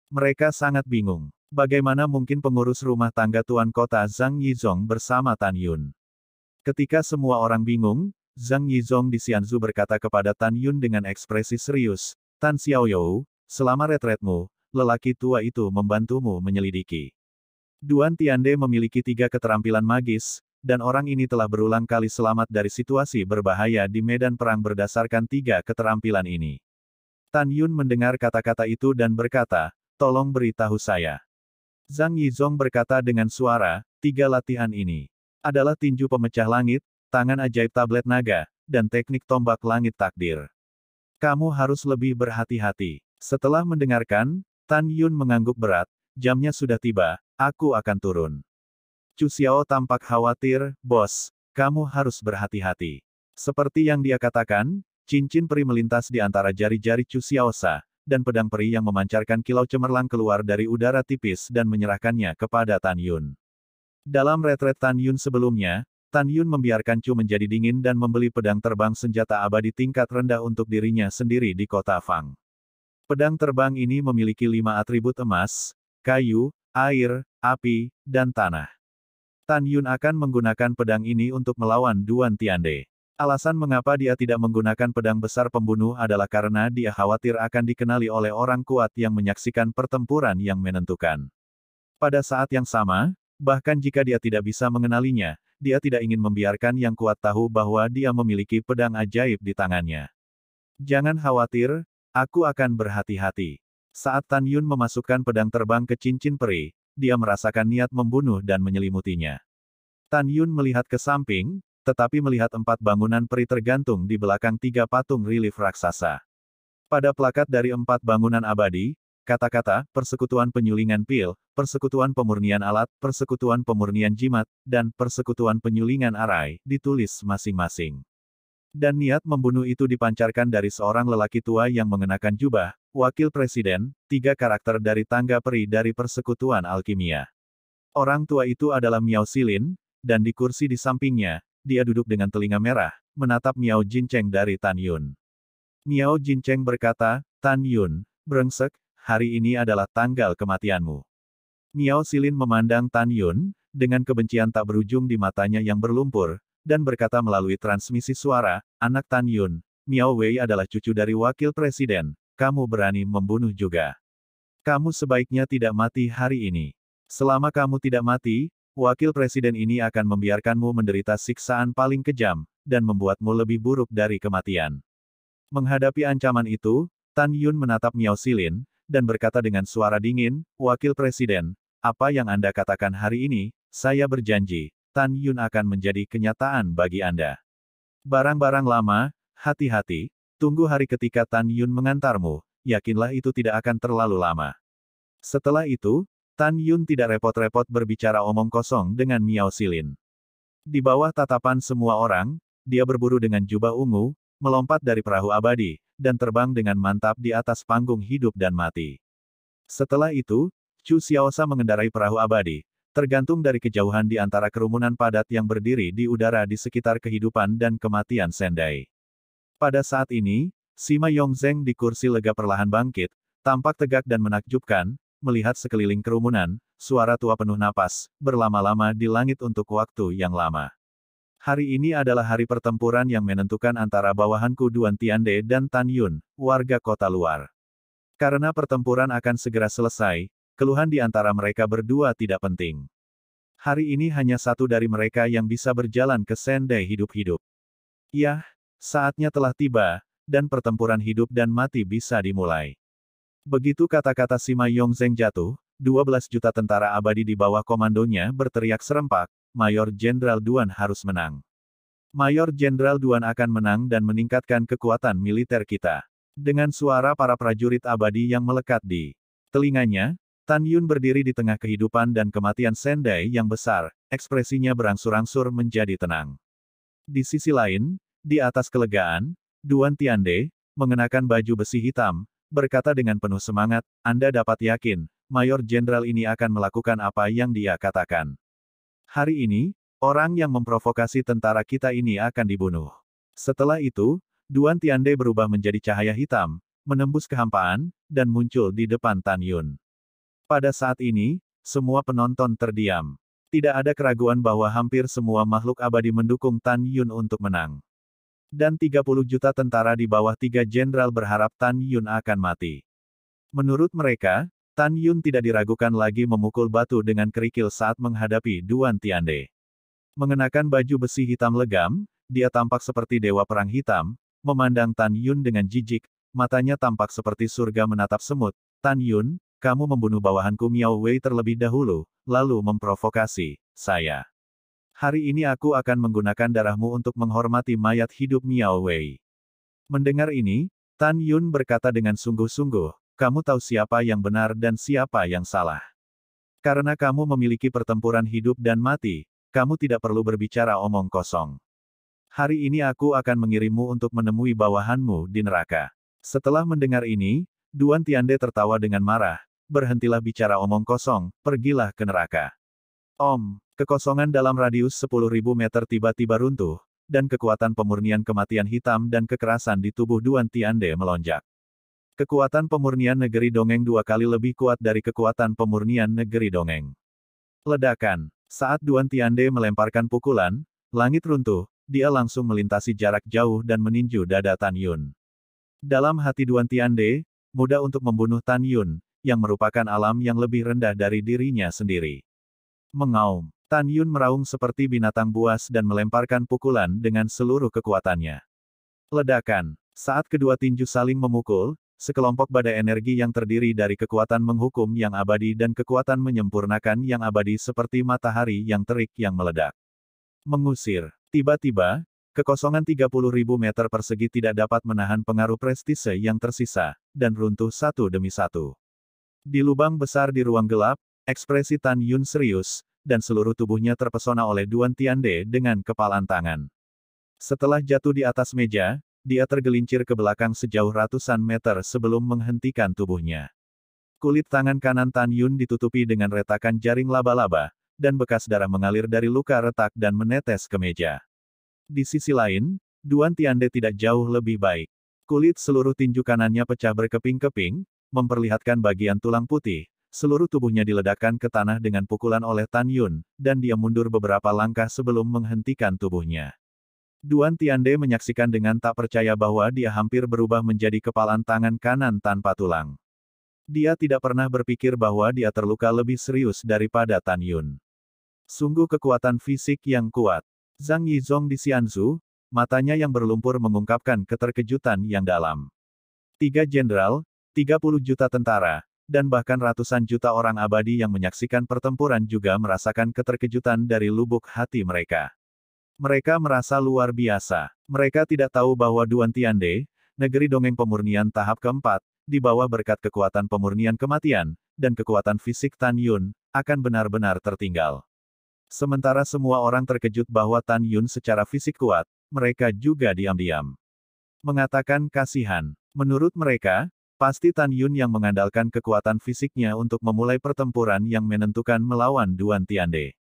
A: Mereka sangat bingung. Bagaimana mungkin pengurus rumah tangga Tuan Kota Zhang Yizong bersama Tan Yun? Ketika semua orang bingung, Zhang Yizong di Xianzu berkata kepada Tan Yun dengan ekspresi serius, Tan Xiaoyou, selama retretmu, lelaki tua itu membantumu menyelidiki. Duan Tiande memiliki tiga keterampilan magis, dan orang ini telah berulang kali selamat dari situasi berbahaya di medan perang berdasarkan tiga keterampilan ini. Tan Yun mendengar kata-kata itu dan berkata, tolong beritahu saya. Zhang Yizong berkata dengan suara, tiga latihan ini adalah tinju pemecah langit, tangan ajaib tablet naga, dan teknik tombak langit takdir. Kamu harus lebih berhati-hati. Setelah mendengarkan, Tan Yun mengangguk berat, jamnya sudah tiba, aku akan turun. Chusiao Xiao tampak khawatir, bos, kamu harus berhati-hati. Seperti yang dia katakan, cincin peri melintas di antara jari-jari Chu Xiao Sa, dan pedang peri yang memancarkan kilau cemerlang keluar dari udara tipis dan menyerahkannya kepada Tan Yun. Dalam retret Tan Yun sebelumnya, Tan Yun membiarkan Chu menjadi dingin dan membeli pedang terbang senjata abadi tingkat rendah untuk dirinya sendiri di kota Fang. Pedang terbang ini memiliki lima atribut emas, kayu, air, api, dan tanah. Tan Yun akan menggunakan pedang ini untuk melawan Duan Tiande. Alasan mengapa dia tidak menggunakan pedang besar pembunuh adalah karena dia khawatir akan dikenali oleh orang kuat yang menyaksikan pertempuran yang menentukan. Pada saat yang sama, bahkan jika dia tidak bisa mengenalinya, dia tidak ingin membiarkan yang kuat tahu bahwa dia memiliki pedang ajaib di tangannya. Jangan khawatir, aku akan berhati-hati. Saat Tan Yun memasukkan pedang terbang ke cincin peri, dia merasakan niat membunuh dan menyelimutinya. Tan Yun melihat ke samping, tetapi melihat empat bangunan peri tergantung di belakang tiga patung relief raksasa. Pada plakat dari empat bangunan abadi, kata-kata, persekutuan penyulingan pil, persekutuan pemurnian alat, persekutuan pemurnian jimat, dan persekutuan penyulingan arai, ditulis masing-masing. Dan niat membunuh itu dipancarkan dari seorang lelaki tua yang mengenakan jubah, Wakil Presiden, tiga karakter dari tangga peri dari persekutuan alkimia. Orang tua itu adalah Miao Silin, dan di kursi di sampingnya, dia duduk dengan telinga merah, menatap Miao Jincheng dari Tan Yun. Miao Jincheng berkata, Tan Yun, brengsek, hari ini adalah tanggal kematianmu. Miao Silin memandang Tan Yun, dengan kebencian tak berujung di matanya yang berlumpur, dan berkata melalui transmisi suara, anak Tan Yun, Miao Wei adalah cucu dari wakil presiden, kamu berani membunuh juga. Kamu sebaiknya tidak mati hari ini. Selama kamu tidak mati, wakil presiden ini akan membiarkanmu menderita siksaan paling kejam, dan membuatmu lebih buruk dari kematian. Menghadapi ancaman itu, Tan Yun menatap Miao Silin, dan berkata dengan suara dingin, Wakil Presiden, apa yang Anda katakan hari ini, saya berjanji, Tan Yun akan menjadi kenyataan bagi Anda. Barang-barang lama, hati-hati, Tunggu hari ketika Tan Yun mengantarmu, yakinlah itu tidak akan terlalu lama. Setelah itu, Tan Yun tidak repot-repot berbicara omong kosong dengan Miao Silin. Di bawah tatapan semua orang, dia berburu dengan jubah ungu, melompat dari perahu abadi, dan terbang dengan mantap di atas panggung hidup dan mati. Setelah itu, Chu Xiaosa mengendarai perahu abadi, tergantung dari kejauhan di antara kerumunan padat yang berdiri di udara di sekitar kehidupan dan kematian Sendai. Pada saat ini, Sima Yongzeng di kursi lega perlahan bangkit, tampak tegak dan menakjubkan, melihat sekeliling kerumunan, suara tua penuh napas, berlama-lama di langit untuk waktu yang lama. Hari ini adalah hari pertempuran yang menentukan antara bawahanku Duan Tiande dan Tan Yun, warga kota luar. Karena pertempuran akan segera selesai, keluhan di antara mereka berdua tidak penting. Hari ini hanya satu dari mereka yang bisa berjalan ke Sendai hidup-hidup. Yah, Saatnya telah tiba, dan pertempuran hidup dan mati bisa dimulai. Begitu kata-kata Sima Yongzeng jatuh, 12 juta tentara abadi di bawah komandonya berteriak serempak, Mayor Jenderal Duan harus menang. Mayor Jenderal Duan akan menang dan meningkatkan kekuatan militer kita. Dengan suara para prajurit abadi yang melekat di telinganya, Tan Yun berdiri di tengah kehidupan dan kematian Sendai yang besar, ekspresinya berangsur-angsur menjadi tenang. Di sisi lain, di atas kelegaan, Duan Tiande, mengenakan baju besi hitam, berkata dengan penuh semangat, Anda dapat yakin, Mayor Jenderal ini akan melakukan apa yang dia katakan. Hari ini, orang yang memprovokasi tentara kita ini akan dibunuh. Setelah itu, Duan Tiande berubah menjadi cahaya hitam, menembus kehampaan, dan muncul di depan Tan Yun. Pada saat ini, semua penonton terdiam. Tidak ada keraguan bahwa hampir semua makhluk abadi mendukung Tan Yun untuk menang. Dan 30 juta tentara di bawah tiga jenderal berharap Tan Yun akan mati. Menurut mereka, Tan Yun tidak diragukan lagi memukul batu dengan kerikil saat menghadapi Duan Tiande. Mengenakan baju besi hitam legam, dia tampak seperti dewa perang hitam, memandang Tan Yun dengan jijik, matanya tampak seperti surga menatap semut. Tan Yun, kamu membunuh bawahanku Miao Wei terlebih dahulu, lalu memprovokasi saya. Hari ini aku akan menggunakan darahmu untuk menghormati mayat hidup Miao Wei. Mendengar ini, Tan Yun berkata dengan sungguh-sungguh, kamu tahu siapa yang benar dan siapa yang salah. Karena kamu memiliki pertempuran hidup dan mati, kamu tidak perlu berbicara omong kosong. Hari ini aku akan mengirimmu untuk menemui bawahanmu di neraka. Setelah mendengar ini, Duan Tiande tertawa dengan marah, berhentilah bicara omong kosong, pergilah ke neraka. Om. Kekosongan dalam radius 10.000 meter tiba-tiba runtuh, dan kekuatan pemurnian kematian hitam dan kekerasan di tubuh Duan Tiande melonjak. Kekuatan pemurnian negeri dongeng dua kali lebih kuat dari kekuatan pemurnian negeri dongeng. Ledakan. Saat Duan Tiande melemparkan pukulan, langit runtuh, dia langsung melintasi jarak jauh dan meninju dada Tan Yun. Dalam hati Duan Tiande, mudah untuk membunuh Tan Yun, yang merupakan alam yang lebih rendah dari dirinya sendiri. Mengaum. Tan Yun meraung seperti binatang buas dan melemparkan pukulan dengan seluruh kekuatannya. Ledakan. Saat kedua tinju saling memukul, sekelompok badai energi yang terdiri dari kekuatan menghukum yang abadi dan kekuatan menyempurnakan yang abadi seperti matahari yang terik yang meledak. Mengusir. Tiba-tiba, kekosongan 30.000 meter persegi tidak dapat menahan pengaruh prestise yang tersisa, dan runtuh satu demi satu. Di lubang besar di ruang gelap, ekspresi Tan Yun serius, dan seluruh tubuhnya terpesona oleh Duan Tiande dengan kepalan tangan. Setelah jatuh di atas meja, dia tergelincir ke belakang sejauh ratusan meter sebelum menghentikan tubuhnya. Kulit tangan kanan Tan Yun ditutupi dengan retakan jaring laba-laba, dan bekas darah mengalir dari luka retak dan menetes ke meja. Di sisi lain, Duan Tiande tidak jauh lebih baik. Kulit seluruh tinju kanannya pecah berkeping-keping, memperlihatkan bagian tulang putih, seluruh tubuhnya diledakkan ke tanah dengan pukulan oleh Tan Yun, dan dia mundur beberapa langkah sebelum menghentikan tubuhnya. Duan Tiande menyaksikan dengan tak percaya bahwa dia hampir berubah menjadi kepalan tangan kanan tanpa tulang. Dia tidak pernah berpikir bahwa dia terluka lebih serius daripada Tan Yun. Sungguh kekuatan fisik yang kuat. Zhang Yizong di Xianzu, matanya yang berlumpur mengungkapkan keterkejutan yang dalam. Tiga jenderal, 30 juta tentara, dan bahkan ratusan juta orang abadi yang menyaksikan pertempuran juga merasakan keterkejutan dari lubuk hati mereka. Mereka merasa luar biasa. Mereka tidak tahu bahwa Duan Tiande, negeri dongeng pemurnian tahap keempat, di bawah berkat kekuatan pemurnian kematian, dan kekuatan fisik Tan Yun, akan benar-benar tertinggal. Sementara semua orang terkejut bahwa Tan Yun secara fisik kuat, mereka juga diam-diam mengatakan kasihan. Menurut mereka, Pasti Tan Yun yang mengandalkan kekuatan fisiknya untuk memulai pertempuran yang menentukan melawan Duan Tiande.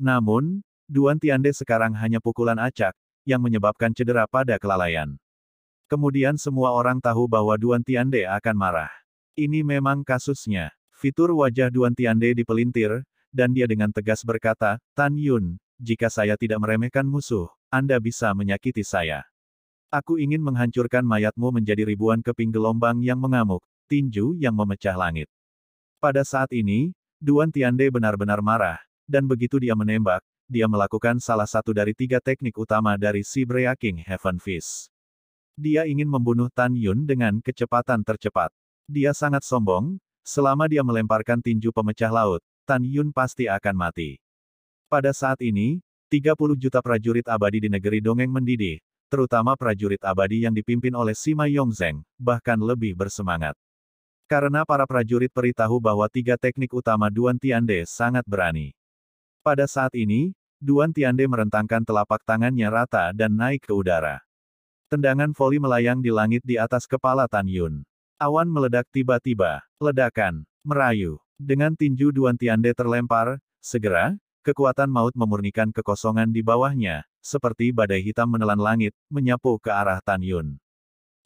A: Namun, Duan Tiande sekarang hanya pukulan acak, yang menyebabkan cedera pada kelalaian. Kemudian semua orang tahu bahwa Duan Tiande akan marah. Ini memang kasusnya. Fitur wajah Duan Tiande dipelintir, dan dia dengan tegas berkata, Tan Yun, jika saya tidak meremehkan musuh, Anda bisa menyakiti saya. Aku ingin menghancurkan mayatmu menjadi ribuan keping gelombang yang mengamuk, tinju yang memecah langit. Pada saat ini, Duan Tiande benar-benar marah, dan begitu dia menembak, dia melakukan salah satu dari tiga teknik utama dari si Breaking Heaven Fist. Dia ingin membunuh Tan Yun dengan kecepatan tercepat. Dia sangat sombong, selama dia melemparkan tinju pemecah laut, Tan Yun pasti akan mati. Pada saat ini, 30 juta prajurit abadi di negeri dongeng mendidih, terutama prajurit abadi yang dipimpin oleh Sima Yongzeng, bahkan lebih bersemangat. Karena para prajurit peri bahwa tiga teknik utama Duan Tiande sangat berani. Pada saat ini, Duan Tiande merentangkan telapak tangannya rata dan naik ke udara. Tendangan voli melayang di langit di atas kepala Tan Yun. Awan meledak tiba-tiba, ledakan, merayu. Dengan tinju Duan Tiande terlempar, segera, kekuatan maut memurnikan kekosongan di bawahnya, seperti badai hitam menelan langit, menyapu ke arah Tan Yun.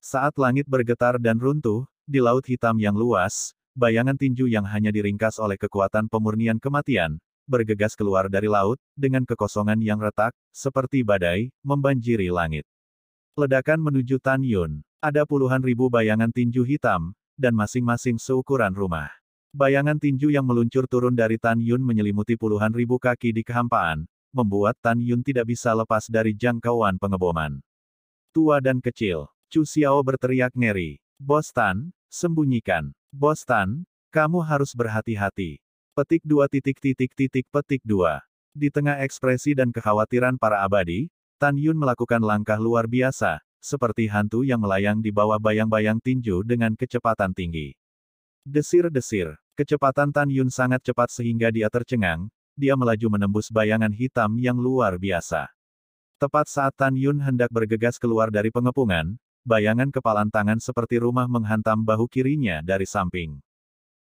A: Saat langit bergetar dan runtuh, di laut hitam yang luas, bayangan tinju yang hanya diringkas oleh kekuatan pemurnian kematian, bergegas keluar dari laut, dengan kekosongan yang retak, seperti badai, membanjiri langit. Ledakan menuju Tan Yun. Ada puluhan ribu bayangan tinju hitam, dan masing-masing seukuran rumah. Bayangan tinju yang meluncur turun dari Tan Yun menyelimuti puluhan ribu kaki di kehampaan, membuat Tan Yun tidak bisa lepas dari jangkauan pengeboman. Tua dan kecil, Chu Xiao berteriak ngeri. Bos Tan, sembunyikan. Bos Tan, kamu harus berhati-hati. Petik dua titik titik titik petik dua. Di tengah ekspresi dan kekhawatiran para abadi, Tan Yun melakukan langkah luar biasa, seperti hantu yang melayang di bawah bayang-bayang tinju dengan kecepatan tinggi. Desir-desir, kecepatan Tan Yun sangat cepat sehingga dia tercengang, dia melaju menembus bayangan hitam yang luar biasa. Tepat saat Tan Yun hendak bergegas keluar dari pengepungan, bayangan kepalan tangan seperti rumah menghantam bahu kirinya dari samping.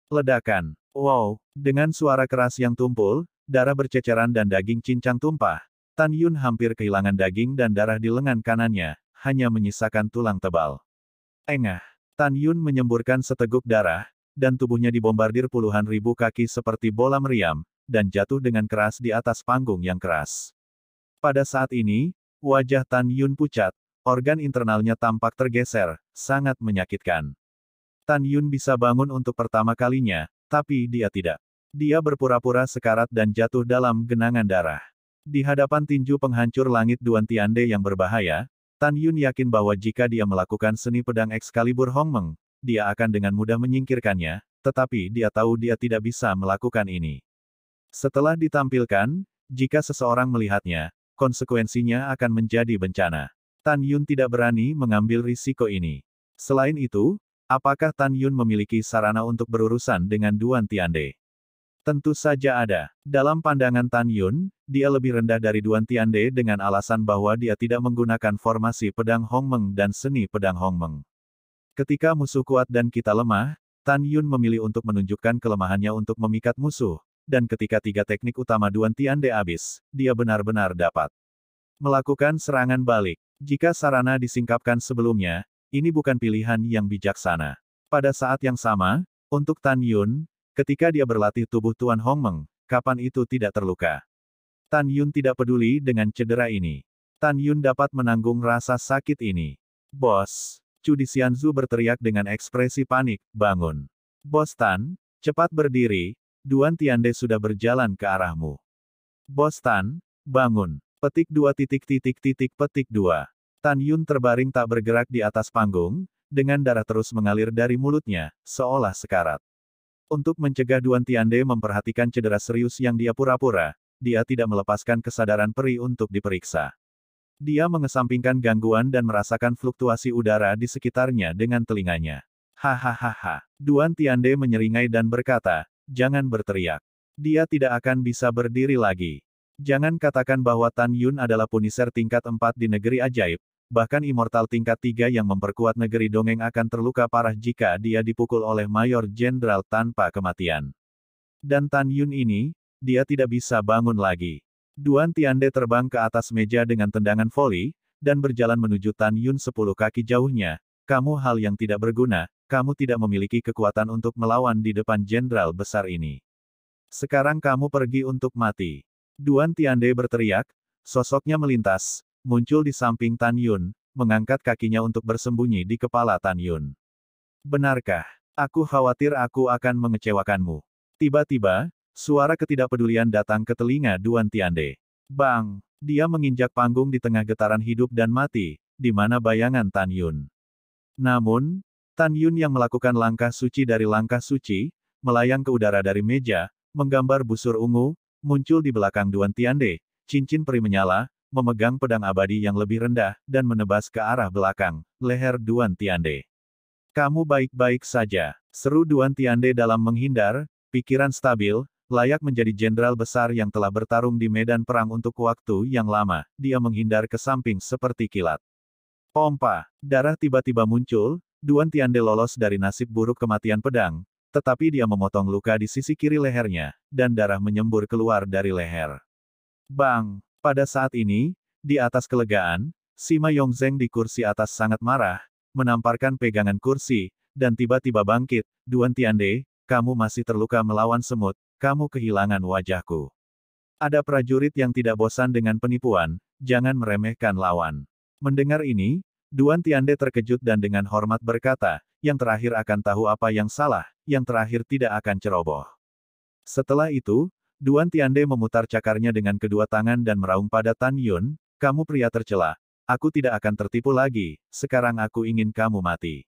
A: Ledakan, wow, dengan suara keras yang tumpul, darah berceceran dan daging cincang tumpah, Tan Yun hampir kehilangan daging dan darah di lengan kanannya, hanya menyisakan tulang tebal. Engah, Tan Yun menyemburkan seteguk darah, dan tubuhnya dibombardir puluhan ribu kaki seperti bola meriam, dan jatuh dengan keras di atas panggung yang keras. Pada saat ini, wajah Tan Yun pucat, organ internalnya tampak tergeser, sangat menyakitkan. Tan Yun bisa bangun untuk pertama kalinya, tapi dia tidak. Dia berpura-pura sekarat dan jatuh dalam genangan darah. Di hadapan tinju penghancur langit Duan Tiande yang berbahaya, Tan Yun yakin bahwa jika dia melakukan seni pedang Excalibur Meng dia akan dengan mudah menyingkirkannya, tetapi dia tahu dia tidak bisa melakukan ini. Setelah ditampilkan, jika seseorang melihatnya, konsekuensinya akan menjadi bencana. Tan Yun tidak berani mengambil risiko ini. Selain itu, apakah Tan Yun memiliki sarana untuk berurusan dengan Duan Tiande? Tentu saja ada. Dalam pandangan Tan Yun, dia lebih rendah dari Duan Tiande dengan alasan bahwa dia tidak menggunakan formasi pedang Hongmeng dan seni pedang Hongmeng. Ketika musuh kuat dan kita lemah, Tan Yun memilih untuk menunjukkan kelemahannya untuk memikat musuh, dan ketika tiga teknik utama Duan Tian De habis, dia benar-benar dapat melakukan serangan balik. Jika sarana disingkapkan sebelumnya, ini bukan pilihan yang bijaksana. Pada saat yang sama, untuk Tan Yun, ketika dia berlatih tubuh Tuan Hong Meng, kapan itu tidak terluka. Tan Yun tidak peduli dengan cedera ini. Tan Yun dapat menanggung rasa sakit ini. Bos, Dixianzu berteriak dengan ekspresi panik, bangun. Bostan, cepat berdiri, Duan Tiande sudah berjalan ke arahmu. Bostan, bangun. Petik dua titik titik titik petik dua. Tan Yun terbaring tak bergerak di atas panggung, dengan darah terus mengalir dari mulutnya, seolah sekarat. Untuk mencegah Duan Tiande memperhatikan cedera serius yang dia pura-pura, dia tidak melepaskan kesadaran peri untuk diperiksa. Dia mengesampingkan gangguan dan merasakan fluktuasi udara di sekitarnya dengan telinganya. Hahaha. Duan Tiande menyeringai dan berkata, jangan berteriak. Dia tidak akan bisa berdiri lagi. Jangan katakan bahwa Tan Yun adalah puniser tingkat 4 di negeri ajaib, bahkan immortal tingkat 3 yang memperkuat negeri dongeng akan terluka parah jika dia dipukul oleh Mayor Jenderal tanpa kematian. Dan Tan Yun ini, dia tidak bisa bangun lagi. Duan Tiande terbang ke atas meja dengan tendangan voli, dan berjalan menuju Tan Yun sepuluh kaki jauhnya. Kamu hal yang tidak berguna, kamu tidak memiliki kekuatan untuk melawan di depan jenderal besar ini. Sekarang kamu pergi untuk mati. Duan Tiande berteriak, sosoknya melintas, muncul di samping Tan Yun, mengangkat kakinya untuk bersembunyi di kepala Tan Yun. Benarkah? Aku khawatir aku akan mengecewakanmu. Tiba-tiba, Suara ketidakpedulian datang ke telinga Duan Tiande. Bang! Dia menginjak panggung di tengah getaran hidup dan mati, di mana bayangan Tan Yun. Namun, Tan Yun yang melakukan langkah suci dari langkah suci, melayang ke udara dari meja, menggambar busur ungu, muncul di belakang Duan Tiande, cincin peri menyala, memegang pedang abadi yang lebih rendah, dan menebas ke arah belakang, leher Duan Tiande. Kamu baik-baik saja, seru Duan Tiande dalam menghindar, pikiran stabil, Layak menjadi jenderal besar yang telah bertarung di medan perang untuk waktu yang lama, dia menghindar ke samping seperti kilat. Pompa, darah tiba-tiba muncul, Duan Tiande lolos dari nasib buruk kematian pedang, tetapi dia memotong luka di sisi kiri lehernya, dan darah menyembur keluar dari leher. Bang! Pada saat ini, di atas kelegaan, Sima Yongzeng di kursi atas sangat marah, menamparkan pegangan kursi, dan tiba-tiba bangkit, Duan Tiande, kamu masih terluka melawan semut, kamu kehilangan wajahku. Ada prajurit yang tidak bosan dengan penipuan, jangan meremehkan lawan. Mendengar ini, Duan Tiande terkejut dan dengan hormat berkata, yang terakhir akan tahu apa yang salah, yang terakhir tidak akan ceroboh. Setelah itu, Duan Tiande memutar cakarnya dengan kedua tangan dan meraung pada Tan Yun, kamu pria tercela, aku tidak akan tertipu lagi, sekarang aku ingin kamu mati.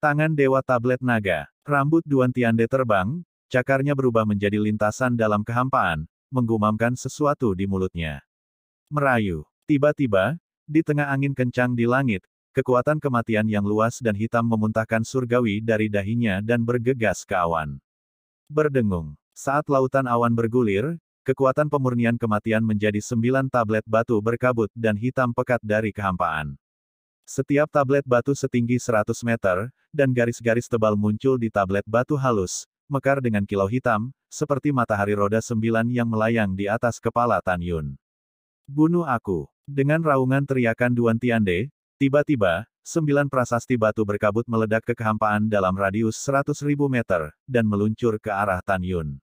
A: Tangan Dewa Tablet Naga, rambut Duan Tiande terbang, Cakarnya berubah menjadi lintasan dalam kehampaan, menggumamkan sesuatu di mulutnya. Merayu. Tiba-tiba, di tengah angin kencang di langit, kekuatan kematian yang luas dan hitam memuntahkan surgawi dari dahinya dan bergegas ke awan. Berdengung. Saat lautan awan bergulir, kekuatan pemurnian kematian menjadi sembilan tablet batu berkabut dan hitam pekat dari kehampaan. Setiap tablet batu setinggi 100 meter, dan garis-garis tebal muncul di tablet batu halus, mekar dengan kilau hitam, seperti matahari roda sembilan yang melayang di atas kepala Tan Yun. Bunuh aku! Dengan raungan teriakan Duan Tiande, tiba-tiba, sembilan prasasti batu berkabut meledak ke kehampaan dalam radius seratus ribu meter, dan meluncur ke arah Tan Yun.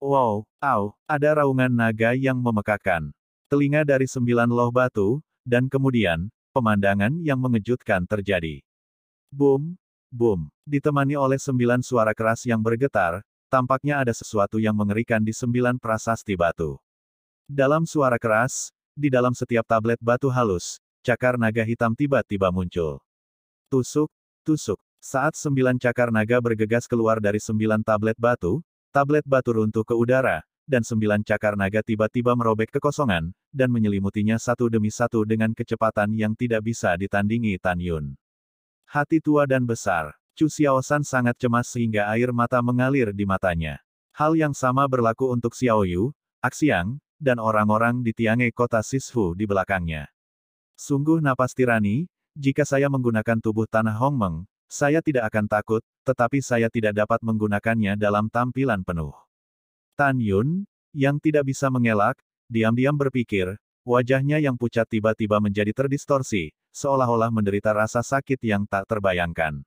A: Wow, au, ada raungan naga yang memekakan. Telinga dari sembilan loh batu, dan kemudian, pemandangan yang mengejutkan terjadi. Boom, Boom! Ditemani oleh sembilan suara keras yang bergetar, tampaknya ada sesuatu yang mengerikan di sembilan prasasti batu. Dalam suara keras, di dalam setiap tablet batu halus, cakar naga hitam tiba-tiba muncul. Tusuk, tusuk. Saat sembilan cakar naga bergegas keluar dari sembilan tablet batu, tablet batu runtuh ke udara, dan sembilan cakar naga tiba-tiba merobek kekosongan, dan menyelimutinya satu demi satu dengan kecepatan yang tidak bisa ditandingi Tan Yun. Hati tua dan besar. Chu Xiaosan sangat cemas sehingga air mata mengalir di matanya. Hal yang sama berlaku untuk Xiao Yu, Axiang, dan orang-orang di Tiange kota Sisfu di belakangnya. Sungguh napas tirani, jika saya menggunakan tubuh tanah Hong Meng, saya tidak akan takut, tetapi saya tidak dapat menggunakannya dalam tampilan penuh. Tan Yun, yang tidak bisa mengelak, diam-diam berpikir, wajahnya yang pucat tiba-tiba menjadi terdistorsi, seolah-olah menderita rasa sakit yang tak terbayangkan.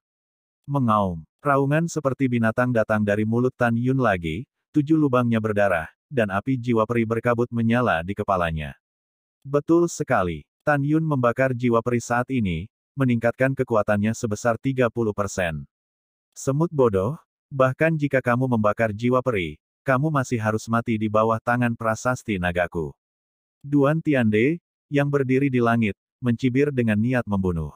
A: Mengaum, raungan seperti binatang datang dari mulut Tan Yun lagi, tujuh lubangnya berdarah, dan api jiwa peri berkabut menyala di kepalanya. Betul sekali, Tan Yun membakar jiwa peri saat ini, meningkatkan kekuatannya sebesar 30 persen. Semut bodoh, bahkan jika kamu membakar jiwa peri, kamu masih harus mati di bawah tangan prasasti nagaku. Duan Tiande, yang berdiri di langit, mencibir dengan niat membunuh.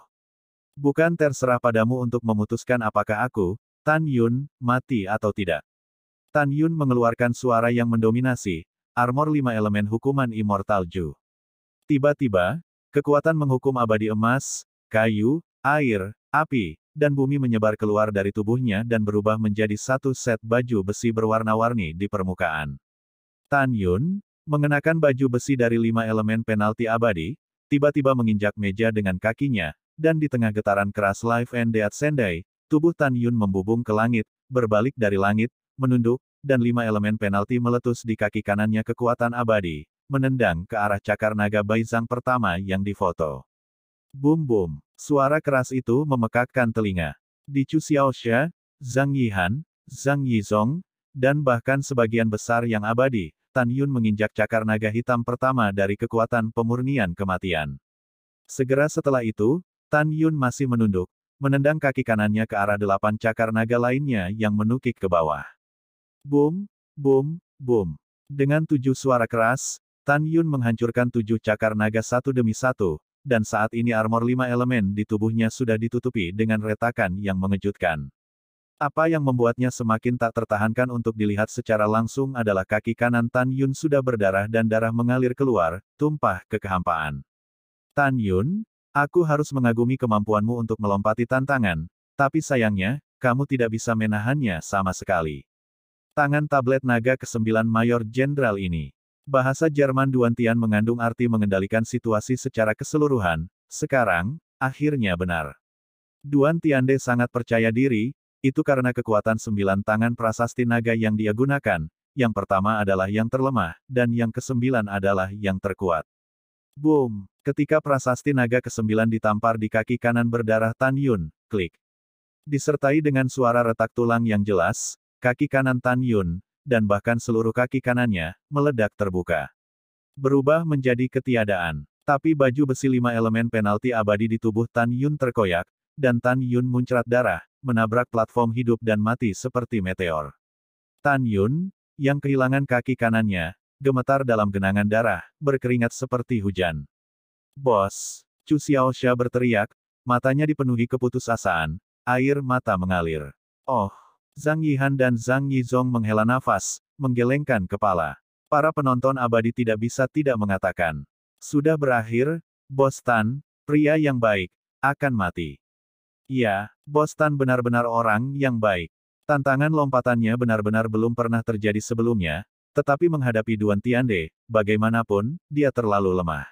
A: Bukan terserah padamu untuk memutuskan apakah aku, Tan Yun, mati atau tidak. Tan Yun mengeluarkan suara yang mendominasi, armor lima elemen hukuman Immortal Ju. Tiba-tiba, kekuatan menghukum abadi emas, kayu, air, api, dan bumi menyebar keluar dari tubuhnya dan berubah menjadi satu set baju besi berwarna-warni di permukaan. Tan Yun, mengenakan baju besi dari lima elemen penalti abadi, tiba-tiba menginjak meja dengan kakinya, dan di tengah getaran keras Life and Death Sendai, tubuh Tan Yun membubung ke langit, berbalik dari langit, menunduk, dan lima elemen penalti meletus di kaki kanannya kekuatan abadi, menendang ke arah cakar naga Baizang pertama yang difoto. Bum bum, suara keras itu memekakkan telinga. Di Chu Xiaoxia, Zhang Yihan, Zhang Yizong, dan bahkan sebagian besar yang abadi, Tan Yun menginjak cakar naga hitam pertama dari kekuatan pemurnian kematian. Segera setelah itu, Tan Yun masih menunduk, menendang kaki kanannya ke arah delapan cakar naga lainnya yang menukik ke bawah. Boom, boom, boom. Dengan tujuh suara keras, Tan Yun menghancurkan tujuh cakar naga satu demi satu, dan saat ini armor lima elemen di tubuhnya sudah ditutupi dengan retakan yang mengejutkan. Apa yang membuatnya semakin tak tertahankan untuk dilihat secara langsung adalah kaki kanan Tan Yun sudah berdarah dan darah mengalir keluar, tumpah ke kehampaan. Tan Yun, aku harus mengagumi kemampuanmu untuk melompati tantangan, tapi sayangnya, kamu tidak bisa menahannya sama sekali. Tangan tablet naga ke-9 Mayor Jenderal ini. Bahasa Jerman Duantian mengandung arti mengendalikan situasi secara keseluruhan, sekarang, akhirnya benar. Duan Tiande sangat percaya diri, itu karena kekuatan sembilan tangan prasasti naga yang dia gunakan, yang pertama adalah yang terlemah, dan yang kesembilan adalah yang terkuat. Boom! Ketika prasasti naga kesembilan ditampar di kaki kanan berdarah Tan Yun, klik. Disertai dengan suara retak tulang yang jelas, kaki kanan Tan Yun, dan bahkan seluruh kaki kanannya, meledak terbuka. Berubah menjadi ketiadaan. Tapi baju besi lima elemen penalti abadi di tubuh Tan Yun terkoyak, dan Tan Yun muncrat darah, menabrak platform hidup dan mati seperti meteor. Tan Yun, yang kehilangan kaki kanannya, gemetar dalam genangan darah, berkeringat seperti hujan. Bos, Chu Xiaosha berteriak, matanya dipenuhi keputusasaan, air mata mengalir. Oh, Zhang Yihan dan Zhang Yizong menghela nafas, menggelengkan kepala. Para penonton abadi tidak bisa tidak mengatakan. Sudah berakhir, Bos Tan, pria yang baik, akan mati. Iya, Tan benar-benar orang yang baik. Tantangan lompatannya benar-benar belum pernah terjadi sebelumnya, tetapi menghadapi Duan Tiande, bagaimanapun, dia terlalu lemah.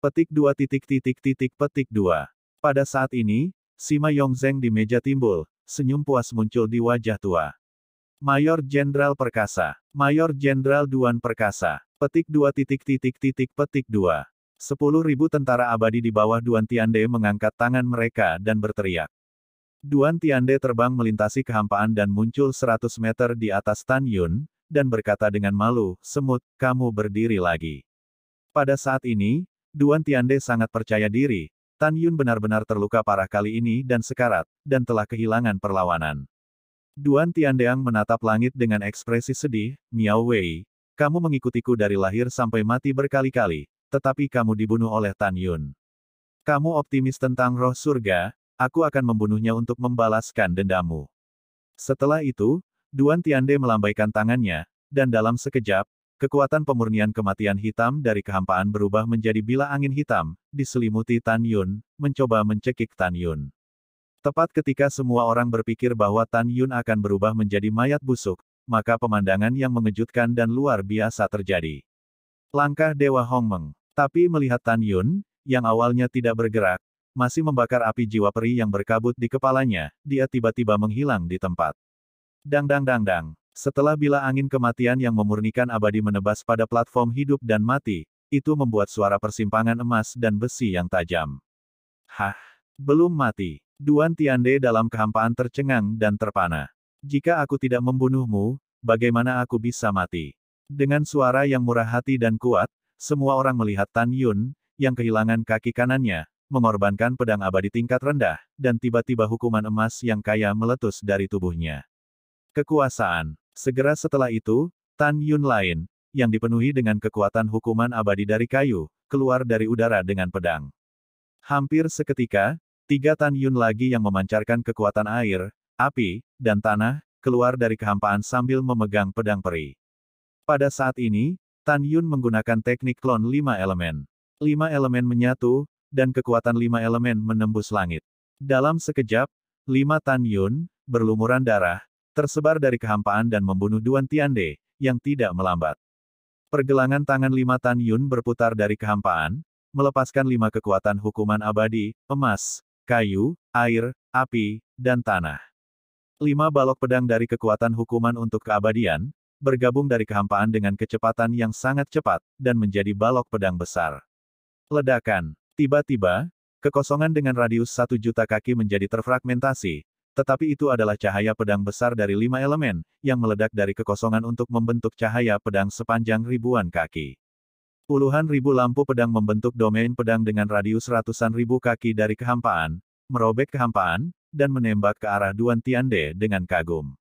A: Petik dua titik titik titik petik dua. Pada saat ini, Sima Yongzeng di meja timbul, senyum puas muncul di wajah tua. Mayor Jenderal Perkasa. Mayor Jenderal Duan Perkasa. Petik dua titik titik titik petik dua. Sepuluh ribu tentara abadi di bawah Duan Tiande mengangkat tangan mereka dan berteriak. Duan Tiande terbang melintasi kehampaan dan muncul seratus meter di atas Tan Yun, dan berkata dengan malu, Semut, kamu berdiri lagi. Pada saat ini, Duan Tiande sangat percaya diri, Tan Yun benar-benar terluka parah kali ini dan sekarat, dan telah kehilangan perlawanan. Duan Tiandeang menatap langit dengan ekspresi sedih, Miao Wei, kamu mengikutiku dari lahir sampai mati berkali-kali, tetapi kamu dibunuh oleh Tan Yun. Kamu optimis tentang roh surga, aku akan membunuhnya untuk membalaskan dendamu. Setelah itu, Duan Tiande melambaikan tangannya, dan dalam sekejap, kekuatan pemurnian kematian hitam dari kehampaan berubah menjadi bila angin hitam, diselimuti Tan Yun, mencoba mencekik Tan Yun. Tepat ketika semua orang berpikir bahwa Tan Yun akan berubah menjadi mayat busuk, maka pemandangan yang mengejutkan dan luar biasa terjadi. Langkah Dewa Hong Meng. Tapi melihat Tan Yun, yang awalnya tidak bergerak, masih membakar api jiwa peri yang berkabut di kepalanya, dia tiba-tiba menghilang di tempat. Dang dang dang dang. Setelah bila angin kematian yang memurnikan abadi menebas pada platform hidup dan mati, itu membuat suara persimpangan emas dan besi yang tajam. Hah, belum mati. Duan Tiande dalam kehampaan tercengang dan terpana. Jika aku tidak membunuhmu, bagaimana aku bisa mati? Dengan suara yang murah hati dan kuat, semua orang melihat Tan Yun, yang kehilangan kaki kanannya, mengorbankan pedang abadi tingkat rendah, dan tiba-tiba hukuman emas yang kaya meletus dari tubuhnya. Kekuasaan. Segera setelah itu, Tan Yun lain, yang dipenuhi dengan kekuatan hukuman abadi dari kayu, keluar dari udara dengan pedang. Hampir seketika, tiga Tan Yun lagi yang memancarkan kekuatan air, api, dan tanah, keluar dari kehampaan sambil memegang pedang peri. Pada saat ini, Tan Yun menggunakan teknik klon lima elemen. Lima elemen menyatu, dan kekuatan lima elemen menembus langit. Dalam sekejap, lima Tan Yun, berlumuran darah, tersebar dari kehampaan dan membunuh Duan Tiande, yang tidak melambat. Pergelangan tangan lima Tan Yun berputar dari kehampaan, melepaskan lima kekuatan hukuman abadi, emas, kayu, air, api, dan tanah. Lima balok pedang dari kekuatan hukuman untuk keabadian, bergabung dari kehampaan dengan kecepatan yang sangat cepat, dan menjadi balok pedang besar. Ledakan. Tiba-tiba, kekosongan dengan radius satu juta kaki menjadi terfragmentasi, tetapi itu adalah cahaya pedang besar dari lima elemen, yang meledak dari kekosongan untuk membentuk cahaya pedang sepanjang ribuan kaki. Puluhan ribu lampu pedang membentuk domain pedang dengan radius ratusan ribu kaki dari kehampaan, merobek kehampaan, dan menembak ke arah Duan Tiande dengan kagum.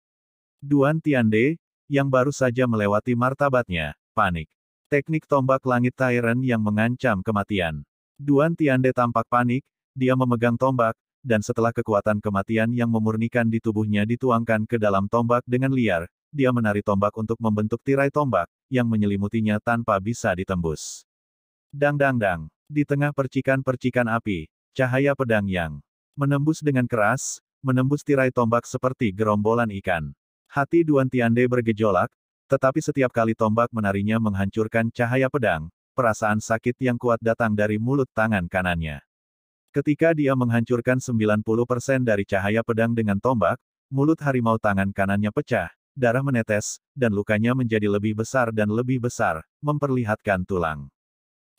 A: Duan Tiande, yang baru saja melewati martabatnya, panik. Teknik tombak langit Tyrant yang mengancam kematian. Duan Tiande tampak panik, dia memegang tombak, dan setelah kekuatan kematian yang memurnikan di tubuhnya dituangkan ke dalam tombak dengan liar, dia menari tombak untuk membentuk tirai tombak, yang menyelimutinya tanpa bisa ditembus. Dang-dang-dang, di tengah percikan-percikan api, cahaya pedang yang menembus dengan keras, menembus tirai tombak seperti gerombolan ikan. Hati Duan Tiande bergejolak, tetapi setiap kali tombak menarinya menghancurkan cahaya pedang, perasaan sakit yang kuat datang dari mulut tangan kanannya. Ketika dia menghancurkan 90% dari cahaya pedang dengan tombak, mulut harimau tangan kanannya pecah, darah menetes, dan lukanya menjadi lebih besar dan lebih besar, memperlihatkan tulang.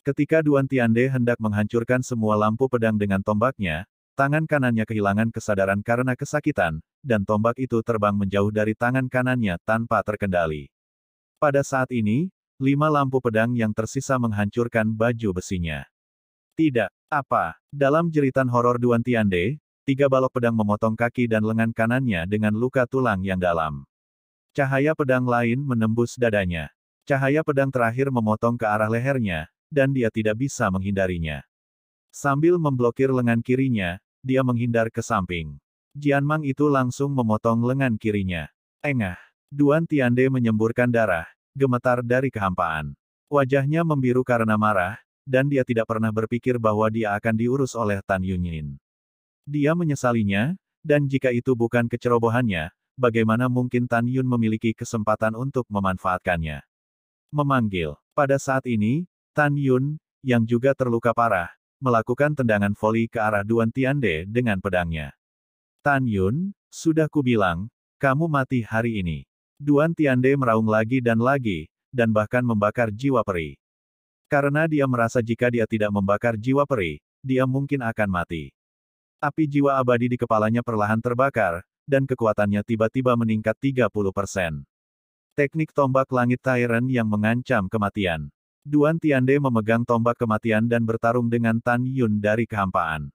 A: Ketika Duan Tiande hendak menghancurkan semua lampu pedang dengan tombaknya, tangan kanannya kehilangan kesadaran karena kesakitan, dan tombak itu terbang menjauh dari tangan kanannya tanpa terkendali. Pada saat ini, lima lampu pedang yang tersisa menghancurkan baju besinya. Tidak, apa? Dalam jeritan horor Duan Tiande, tiga balok pedang memotong kaki dan lengan kanannya dengan luka tulang yang dalam. Cahaya pedang lain menembus dadanya. Cahaya pedang terakhir memotong ke arah lehernya, dan dia tidak bisa menghindarinya. Sambil memblokir lengan kirinya, dia menghindar ke samping. Jianmang itu langsung memotong lengan kirinya. Engah. Duan Tiande menyemburkan darah, gemetar dari kehampaan. Wajahnya membiru karena marah, dan dia tidak pernah berpikir bahwa dia akan diurus oleh Tan Yunyin. Dia menyesalinya, dan jika itu bukan kecerobohannya, bagaimana mungkin Tan Yun memiliki kesempatan untuk memanfaatkannya. Memanggil. Pada saat ini, Tan Yun, yang juga terluka parah, melakukan tendangan voli ke arah Duan Tiande dengan pedangnya. Tan Yun, sudah kubilang, kamu mati hari ini. Duan Tiande meraung lagi dan lagi, dan bahkan membakar jiwa peri. Karena dia merasa jika dia tidak membakar jiwa peri, dia mungkin akan mati. Api jiwa abadi di kepalanya perlahan terbakar, dan kekuatannya tiba-tiba meningkat 30%. Teknik tombak langit Tyrant yang mengancam kematian. Duan Tiande memegang tombak kematian dan bertarung dengan Tan Yun dari kehampaan.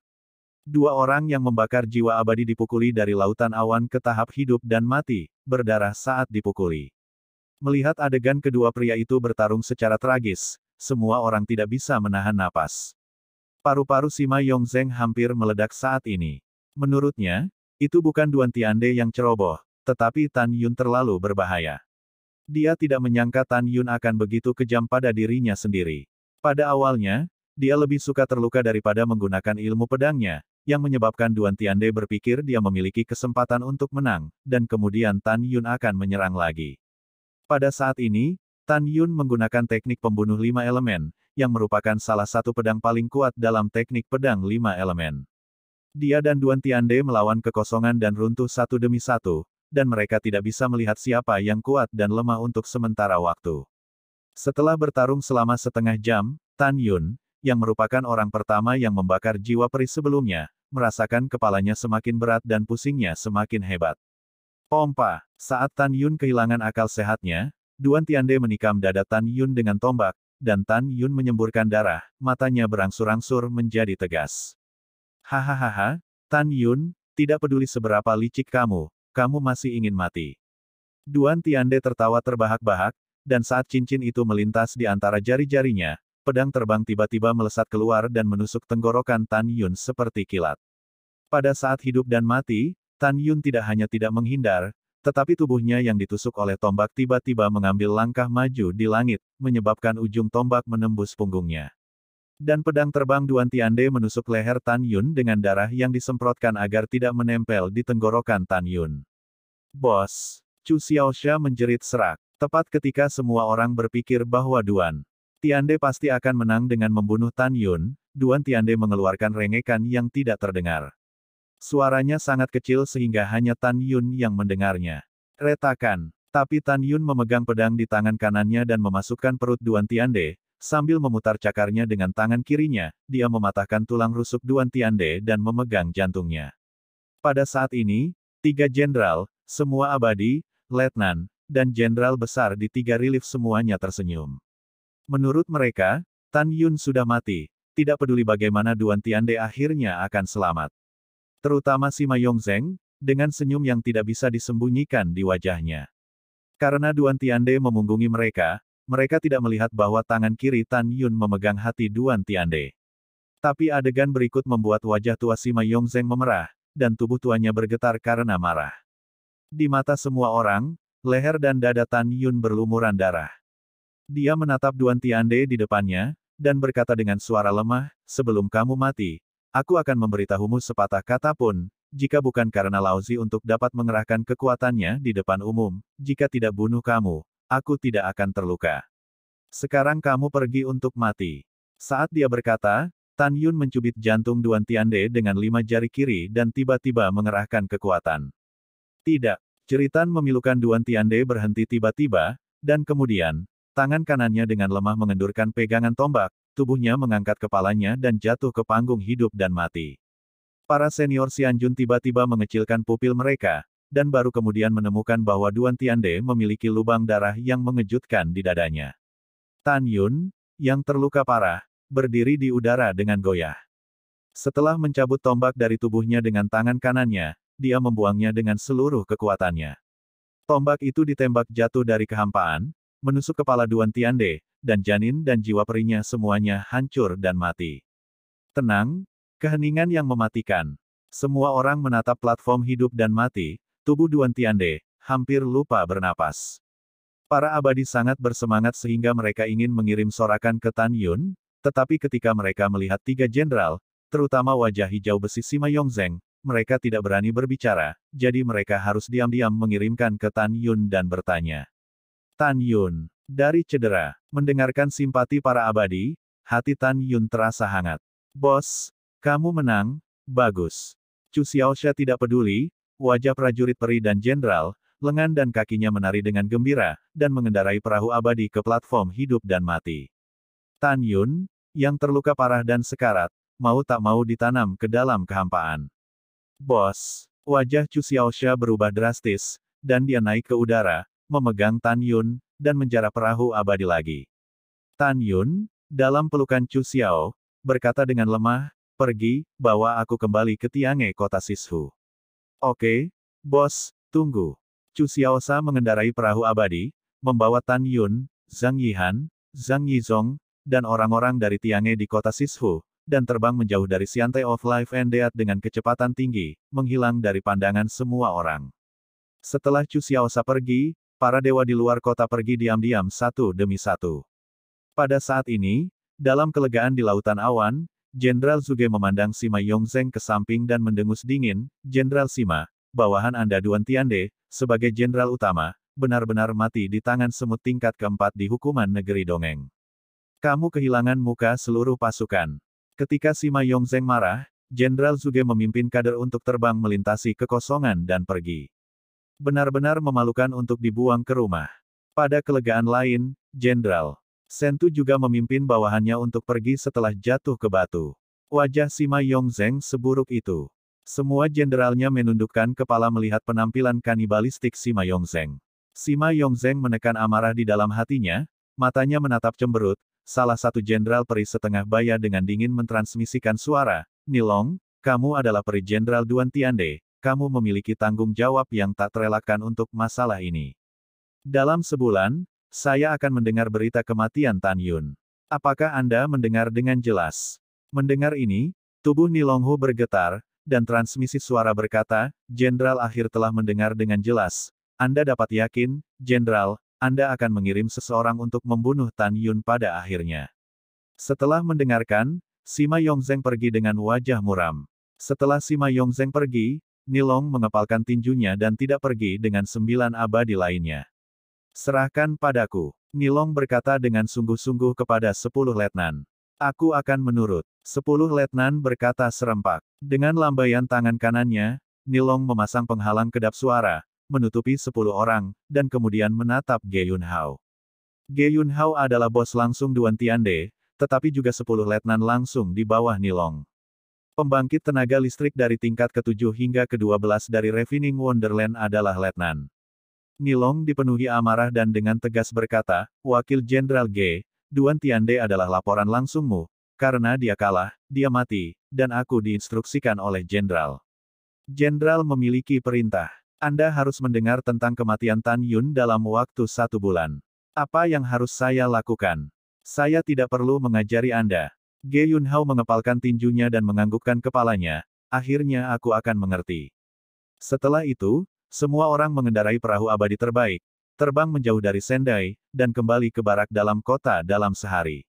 A: Dua orang yang membakar jiwa abadi dipukuli dari lautan awan ke tahap hidup dan mati, berdarah saat dipukuli. Melihat adegan kedua pria itu bertarung secara tragis, semua orang tidak bisa menahan napas. Paru-paru Sima Yongzeng hampir meledak saat ini. Menurutnya, itu bukan Duan Tiande yang ceroboh, tetapi Tan Yun terlalu berbahaya. Dia tidak menyangka Tan Yun akan begitu kejam pada dirinya sendiri. Pada awalnya, dia lebih suka terluka daripada menggunakan ilmu pedangnya, yang menyebabkan Duan Tiande berpikir dia memiliki kesempatan untuk menang, dan kemudian Tan Yun akan menyerang lagi. Pada saat ini, Tan Yun menggunakan teknik pembunuh lima elemen, yang merupakan salah satu pedang paling kuat dalam teknik pedang lima elemen. Dia dan Duan Tiande melawan kekosongan dan runtuh satu demi satu, dan mereka tidak bisa melihat siapa yang kuat dan lemah untuk sementara waktu. Setelah bertarung selama setengah jam, Tan Yun, yang merupakan orang pertama yang membakar jiwa peri sebelumnya, merasakan kepalanya semakin berat dan pusingnya semakin hebat. Pompa, saat Tan Yun kehilangan akal sehatnya, Duan Tiande menikam dada Tan Yun dengan tombak, dan Tan Yun menyemburkan darah, matanya berangsur-angsur menjadi tegas. Hahaha, Tan Yun, tidak peduli seberapa licik kamu, kamu masih ingin mati. Duan Tiande tertawa terbahak-bahak, dan saat cincin itu melintas di antara jari-jarinya, pedang terbang tiba-tiba melesat keluar dan menusuk tenggorokan Tan Yun seperti kilat. Pada saat hidup dan mati, Tan Yun tidak hanya tidak menghindar, tetapi tubuhnya yang ditusuk oleh tombak tiba-tiba mengambil langkah maju di langit, menyebabkan ujung tombak menembus punggungnya. Dan pedang terbang Duan Tiande menusuk leher Tan Yun dengan darah yang disemprotkan agar tidak menempel di tenggorokan Tan Yun. Bos! Chu Xiaosha menjerit serak, tepat ketika semua orang berpikir bahwa Duan Tiande pasti akan menang dengan membunuh Tan Yun, Duan Tiande mengeluarkan rengekan yang tidak terdengar. Suaranya sangat kecil sehingga hanya Tan Yun yang mendengarnya. Retakan, tapi Tan Yun memegang pedang di tangan kanannya dan memasukkan perut Duan Tiande, sambil memutar cakarnya dengan tangan kirinya, dia mematahkan tulang rusuk Duan Tiande dan memegang jantungnya. Pada saat ini, tiga jenderal, semua abadi, letnan, dan jenderal besar di tiga relief semuanya tersenyum. Menurut mereka, Tan Yun sudah mati, tidak peduli bagaimana Duan Tiande akhirnya akan selamat. Terutama si Mayong Zeng, dengan senyum yang tidak bisa disembunyikan di wajahnya. Karena Duan Tiande memunggungi mereka, mereka tidak melihat bahwa tangan kiri Tan Yun memegang hati Duan Tiande. Tapi adegan berikut membuat wajah tua si Mayong Zeng memerah, dan tubuh tuanya bergetar karena marah. Di mata semua orang, leher dan dada Tan Yun berlumuran darah. Dia menatap Duan Tiande di depannya, dan berkata dengan suara lemah, sebelum kamu mati, aku akan memberitahumu sepatah kata pun, jika bukan karena Lauzi untuk dapat mengerahkan kekuatannya di depan umum, jika tidak bunuh kamu, aku tidak akan terluka. Sekarang kamu pergi untuk mati. Saat dia berkata, Tan Yun mencubit jantung Duan Tiande dengan lima jari kiri dan tiba-tiba mengerahkan kekuatan. Tidak, ceritan memilukan Duan Tiande berhenti tiba-tiba, dan kemudian, Tangan kanannya dengan lemah mengendurkan pegangan tombak, tubuhnya mengangkat kepalanya dan jatuh ke panggung hidup dan mati. Para senior Sianjun tiba-tiba mengecilkan pupil mereka, dan baru kemudian menemukan bahwa Duan Tiande memiliki lubang darah yang mengejutkan di dadanya. Tan Yun, yang terluka parah, berdiri di udara dengan goyah. Setelah mencabut tombak dari tubuhnya dengan tangan kanannya, dia membuangnya dengan seluruh kekuatannya. Tombak itu ditembak jatuh dari kehampaan, menusuk kepala Duan Tiande, dan janin dan jiwa perinya semuanya hancur dan mati. Tenang, keheningan yang mematikan. Semua orang menatap platform hidup dan mati, tubuh Duan Tiande, hampir lupa bernapas. Para abadi sangat bersemangat sehingga mereka ingin mengirim sorakan ke Tan Yun, tetapi ketika mereka melihat tiga jenderal, terutama wajah hijau besi Sima Yongzeng, mereka tidak berani berbicara, jadi mereka harus diam-diam mengirimkan ke Tan Yun dan bertanya. Tan Yun. Dari cedera, mendengarkan simpati para abadi, hati Tan Yun terasa hangat. Bos, kamu menang, bagus. Chu Xiaosha tidak peduli, wajah prajurit peri dan jenderal, lengan dan kakinya menari dengan gembira, dan mengendarai perahu abadi ke platform hidup dan mati. Tan Yun, yang terluka parah dan sekarat, mau tak mau ditanam ke dalam kehampaan. Bos, wajah Chu Xiaosha berubah drastis, dan dia naik ke udara, memegang Tan Yun, dan menjarah perahu abadi lagi. Tan Yun, dalam pelukan Chu Xiao, berkata dengan lemah, pergi, bawa aku kembali ke Tiange kota Sishu. Oke, bos, tunggu. Chu Xiao Sa mengendarai perahu abadi, membawa Tan Yun, Zhang Yihan, Zhang Yizong, dan orang-orang dari Tiange di kota Sishu, dan terbang menjauh dari Siante of Life and Death dengan kecepatan tinggi, menghilang dari pandangan semua orang. Setelah Chu Xiao Xiaosa pergi, para dewa di luar kota pergi diam-diam satu demi satu. Pada saat ini, dalam kelegaan di lautan awan, Jenderal Zuge memandang Sima Yongzeng ke samping dan mendengus dingin, Jenderal Sima, bawahan Anda Duan Tiande, sebagai jenderal utama, benar-benar mati di tangan semut tingkat keempat di hukuman negeri dongeng. Kamu kehilangan muka seluruh pasukan. Ketika Sima Yongzeng marah, Jenderal Zuge memimpin kader untuk terbang melintasi kekosongan dan pergi. Benar-benar memalukan untuk dibuang ke rumah. Pada kelegaan lain, Jenderal Sentu juga memimpin bawahannya untuk pergi setelah jatuh ke batu. Wajah Sima Yongzeng seburuk itu. Semua jenderalnya menundukkan kepala melihat penampilan kanibalistik Sima Yongzeng. Sima Yongzeng menekan amarah di dalam hatinya, matanya menatap cemberut, salah satu jenderal peri setengah baya dengan dingin mentransmisikan suara, Nilong, kamu adalah peri jenderal Duan Tiande, kamu memiliki tanggung jawab yang tak terelakkan untuk masalah ini. Dalam sebulan, saya akan mendengar berita kematian Tan Yun. Apakah Anda mendengar dengan jelas? Mendengar ini, tubuh Nilonghu bergetar, dan transmisi suara berkata, Jenderal akhir telah mendengar dengan jelas. Anda dapat yakin, Jenderal, Anda akan mengirim seseorang untuk membunuh Tan Yun pada akhirnya. Setelah mendengarkan, Sima Yongzeng pergi dengan wajah muram. Setelah Sima Yongzeng pergi, Nilong mengepalkan tinjunya dan tidak pergi dengan sembilan abadi lainnya. Serahkan padaku. Nilong berkata dengan sungguh-sungguh kepada sepuluh letnan. Aku akan menurut. Sepuluh letnan berkata serempak. Dengan lambaian tangan kanannya, Nilong memasang penghalang kedap suara, menutupi sepuluh orang, dan kemudian menatap Ge Yun Hao. Ge Yun Hao adalah bos langsung Duan Tian De, tetapi juga sepuluh letnan langsung di bawah Nilong. Pembangkit tenaga listrik dari tingkat ke-7 hingga ke-12 dari Refining Wonderland adalah Letnan. Nilong dipenuhi amarah dan dengan tegas berkata, Wakil Jenderal G, Duan Tiande adalah laporan langsungmu, karena dia kalah, dia mati, dan aku diinstruksikan oleh Jenderal. Jenderal memiliki perintah. Anda harus mendengar tentang kematian Tan Yun dalam waktu satu bulan. Apa yang harus saya lakukan? Saya tidak perlu mengajari Anda. Ge Hao mengepalkan tinjunya dan menganggukkan kepalanya, akhirnya aku akan mengerti. Setelah itu, semua orang mengendarai perahu abadi terbaik, terbang menjauh dari Sendai, dan kembali ke barak dalam kota dalam sehari.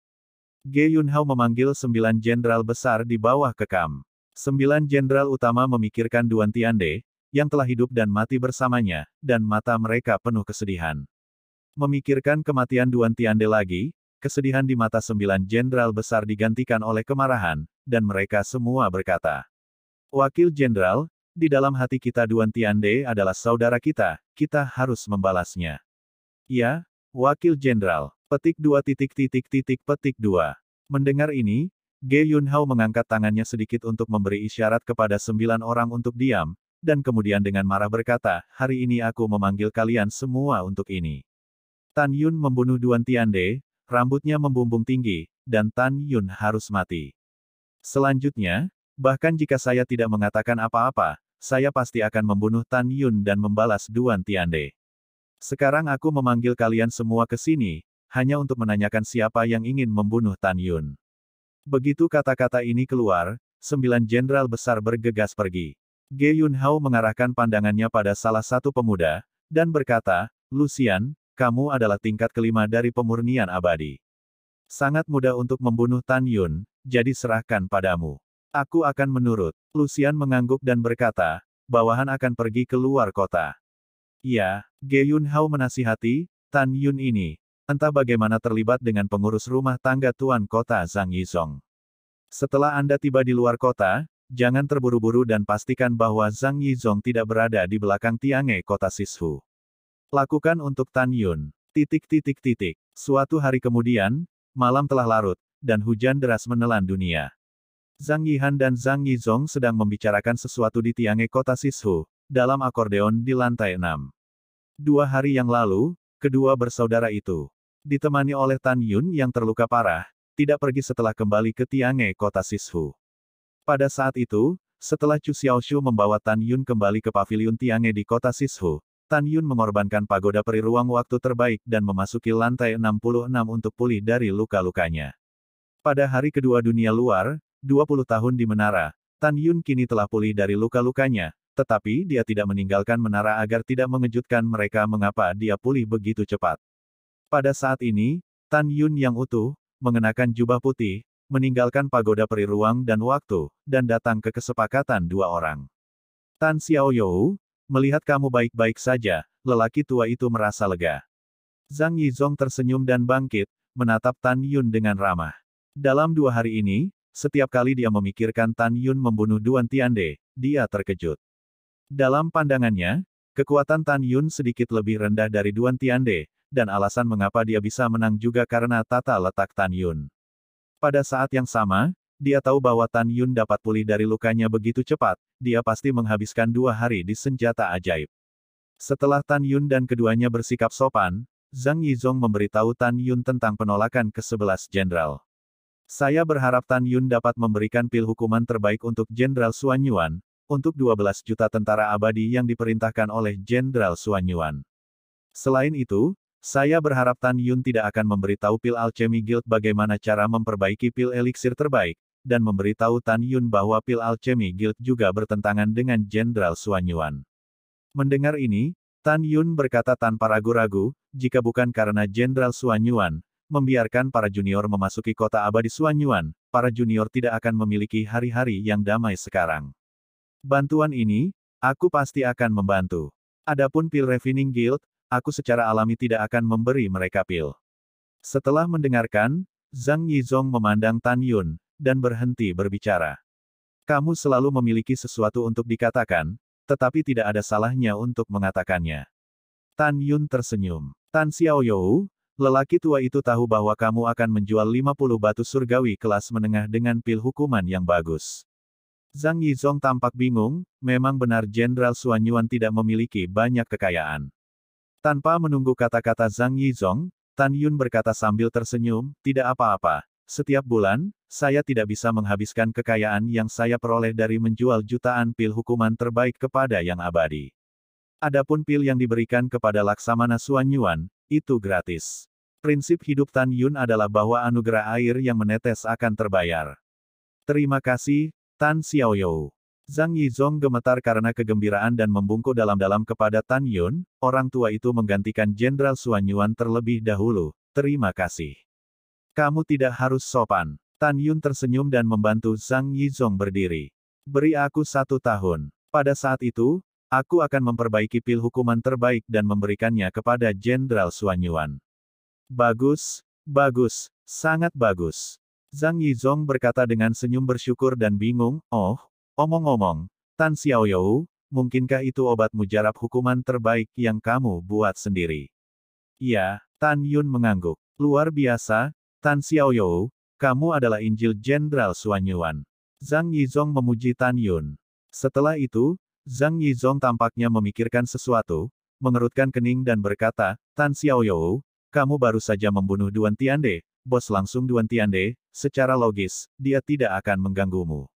A: Ge Hao memanggil sembilan jenderal besar di bawah kekam. Sembilan jenderal utama memikirkan Duan Tiande, yang telah hidup dan mati bersamanya, dan mata mereka penuh kesedihan. Memikirkan kematian Duan Tiande lagi, Kesedihan di mata sembilan jenderal besar digantikan oleh kemarahan, dan mereka semua berkata, Wakil Jenderal, di dalam hati kita Duan Tiande adalah saudara kita, kita harus membalasnya. Ya, Wakil Jenderal, petik dua titik titik titik petik dua. Mendengar ini, Ge Yunhao mengangkat tangannya sedikit untuk memberi isyarat kepada sembilan orang untuk diam, dan kemudian dengan marah berkata, hari ini aku memanggil kalian semua untuk ini. Tan Yun membunuh Duan Tiande, Rambutnya membumbung tinggi, dan Tan Yun harus mati. Selanjutnya, bahkan jika saya tidak mengatakan apa-apa, saya pasti akan membunuh Tan Yun dan membalas Duan Tiande. Sekarang aku memanggil kalian semua ke sini, hanya untuk menanyakan siapa yang ingin membunuh Tan Yun. Begitu kata-kata ini keluar, sembilan jenderal besar bergegas pergi. Ge Yun Hao mengarahkan pandangannya pada salah satu pemuda, dan berkata, Lucian, kamu adalah tingkat kelima dari pemurnian abadi. Sangat mudah untuk membunuh Tan Yun, jadi serahkan padamu. Aku akan menurut. Lucian mengangguk dan berkata, bawahan akan pergi ke luar kota. Ya, Ge Yun Hao menasihati, Tan Yun ini, entah bagaimana terlibat dengan pengurus rumah tangga Tuan Kota Zhang Yizong. Setelah Anda tiba di luar kota, jangan terburu-buru dan pastikan bahwa Zhang Yizong tidak berada di belakang tiange kota Sishu. Lakukan untuk Tan Yun. Titik titik titik. Suatu hari kemudian, malam telah larut, dan hujan deras menelan dunia. Zhang Yihan dan Zhang Yizong sedang membicarakan sesuatu di tiange kota Sishu, dalam akordeon di lantai enam Dua hari yang lalu, kedua bersaudara itu, ditemani oleh Tan Yun yang terluka parah, tidak pergi setelah kembali ke tiange kota Sishu. Pada saat itu, setelah Chu Xiaoshu membawa Tan Yun kembali ke pavilion Tiange di kota Sishu, Tan Yun mengorbankan pagoda peri ruang waktu terbaik dan memasuki lantai 66 untuk pulih dari luka-lukanya. Pada hari kedua dunia luar, 20 tahun di menara, Tan Yun kini telah pulih dari luka-lukanya, tetapi dia tidak meninggalkan menara agar tidak mengejutkan mereka mengapa dia pulih begitu cepat. Pada saat ini, Tan Yun yang utuh, mengenakan jubah putih, meninggalkan pagoda peri ruang dan waktu, dan datang ke kesepakatan dua orang. Tan Xiaoyou, Melihat kamu baik-baik saja, lelaki tua itu merasa lega. Zhang Yizong tersenyum dan bangkit, menatap Tan Yun dengan ramah. Dalam dua hari ini, setiap kali dia memikirkan Tan Yun membunuh Duan Tiande, dia terkejut. Dalam pandangannya, kekuatan Tan Yun sedikit lebih rendah dari Duan Tiande, dan alasan mengapa dia bisa menang juga karena tata letak Tan Yun. Pada saat yang sama, dia tahu bahwa Tan Yun dapat pulih dari lukanya begitu cepat, dia pasti menghabiskan dua hari di senjata ajaib. Setelah Tan Yun dan keduanya bersikap sopan, Zhang Yizong memberitahu Tan Yun tentang penolakan ke-11 jenderal. Saya berharap Tan Yun dapat memberikan pil hukuman terbaik untuk Jenderal Suan Yuan, untuk 12 juta tentara abadi yang diperintahkan oleh Jenderal Suan Yuan. Selain itu, saya berharap Tan Yun tidak akan memberitahu pil alchemy guild bagaimana cara memperbaiki pil eliksir terbaik, dan memberitahu Tan Yun bahwa pil alchemy guild juga bertentangan dengan Jenderal Suanyuan. Mendengar ini, Tan Yun berkata tanpa ragu-ragu, jika bukan karena Jenderal Suanyuan, membiarkan para junior memasuki kota abadi Suanyuan, para junior tidak akan memiliki hari-hari yang damai sekarang. Bantuan ini, aku pasti akan membantu. Adapun pil Refining Guild, aku secara alami tidak akan memberi mereka pil. Setelah mendengarkan, Zhang Yizong memandang Tan Yun, dan berhenti berbicara. Kamu selalu memiliki sesuatu untuk dikatakan, tetapi tidak ada salahnya untuk mengatakannya. Tan Yun tersenyum. Tan Xiaoyou, lelaki tua itu tahu bahwa kamu akan menjual 50 batu surgawi kelas menengah dengan pil hukuman yang bagus. Zhang Yizong tampak bingung, memang benar Jenderal Suan Yuan tidak memiliki banyak kekayaan. Tanpa menunggu kata-kata Zhang Yizong, Tan Yun berkata sambil tersenyum, tidak apa-apa, setiap bulan, saya tidak bisa menghabiskan kekayaan yang saya peroleh dari menjual jutaan pil hukuman terbaik kepada yang abadi. Adapun pil yang diberikan kepada Laksamana Suan Yuan, itu gratis. Prinsip hidup Tan Yun adalah bahwa anugerah air yang menetes akan terbayar. Terima kasih, Tan Xiaoyou. Zhang Yizong gemetar karena kegembiraan dan membungkuk dalam-dalam kepada Tan Yun, orang tua itu menggantikan Jenderal Suan Yuan terlebih dahulu. Terima kasih. Kamu tidak harus sopan. Tan Yun tersenyum dan membantu Zhang Yizong berdiri. Beri aku satu tahun. Pada saat itu, aku akan memperbaiki pil hukuman terbaik dan memberikannya kepada Jenderal Suanyuan. Bagus, bagus, sangat bagus. Zhang Yizong berkata dengan senyum bersyukur dan bingung, oh, omong-omong, Tan Xiaoyou, mungkinkah itu obat mujarab hukuman terbaik yang kamu buat sendiri? Ya, Tan Yun mengangguk. Luar biasa, Tan Xiaoyou, kamu adalah Injil Jenderal Suanyuan. Zhang Yizong memuji Tan Yun. Setelah itu, Zhang Yizong tampaknya memikirkan sesuatu, mengerutkan kening dan berkata, Tan Xiaoyou, kamu baru saja membunuh Duan Tiande, bos langsung Duan Tiande, secara logis, dia tidak akan mengganggumu.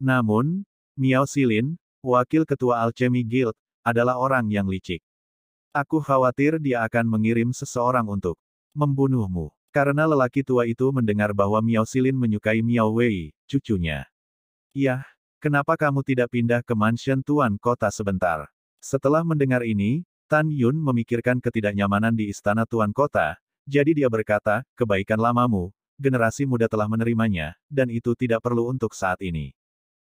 A: Namun, Miao Silin, wakil ketua Alchemy Guild, adalah orang yang licik. Aku khawatir dia akan mengirim seseorang untuk membunuhmu. Karena lelaki tua itu mendengar bahwa Miao Silin menyukai Miao Wei, cucunya. Yah, kenapa kamu tidak pindah ke mansion tuan kota sebentar? Setelah mendengar ini, Tan Yun memikirkan ketidaknyamanan di istana tuan kota, jadi dia berkata, kebaikan lamamu, generasi muda telah menerimanya, dan itu tidak perlu untuk saat ini.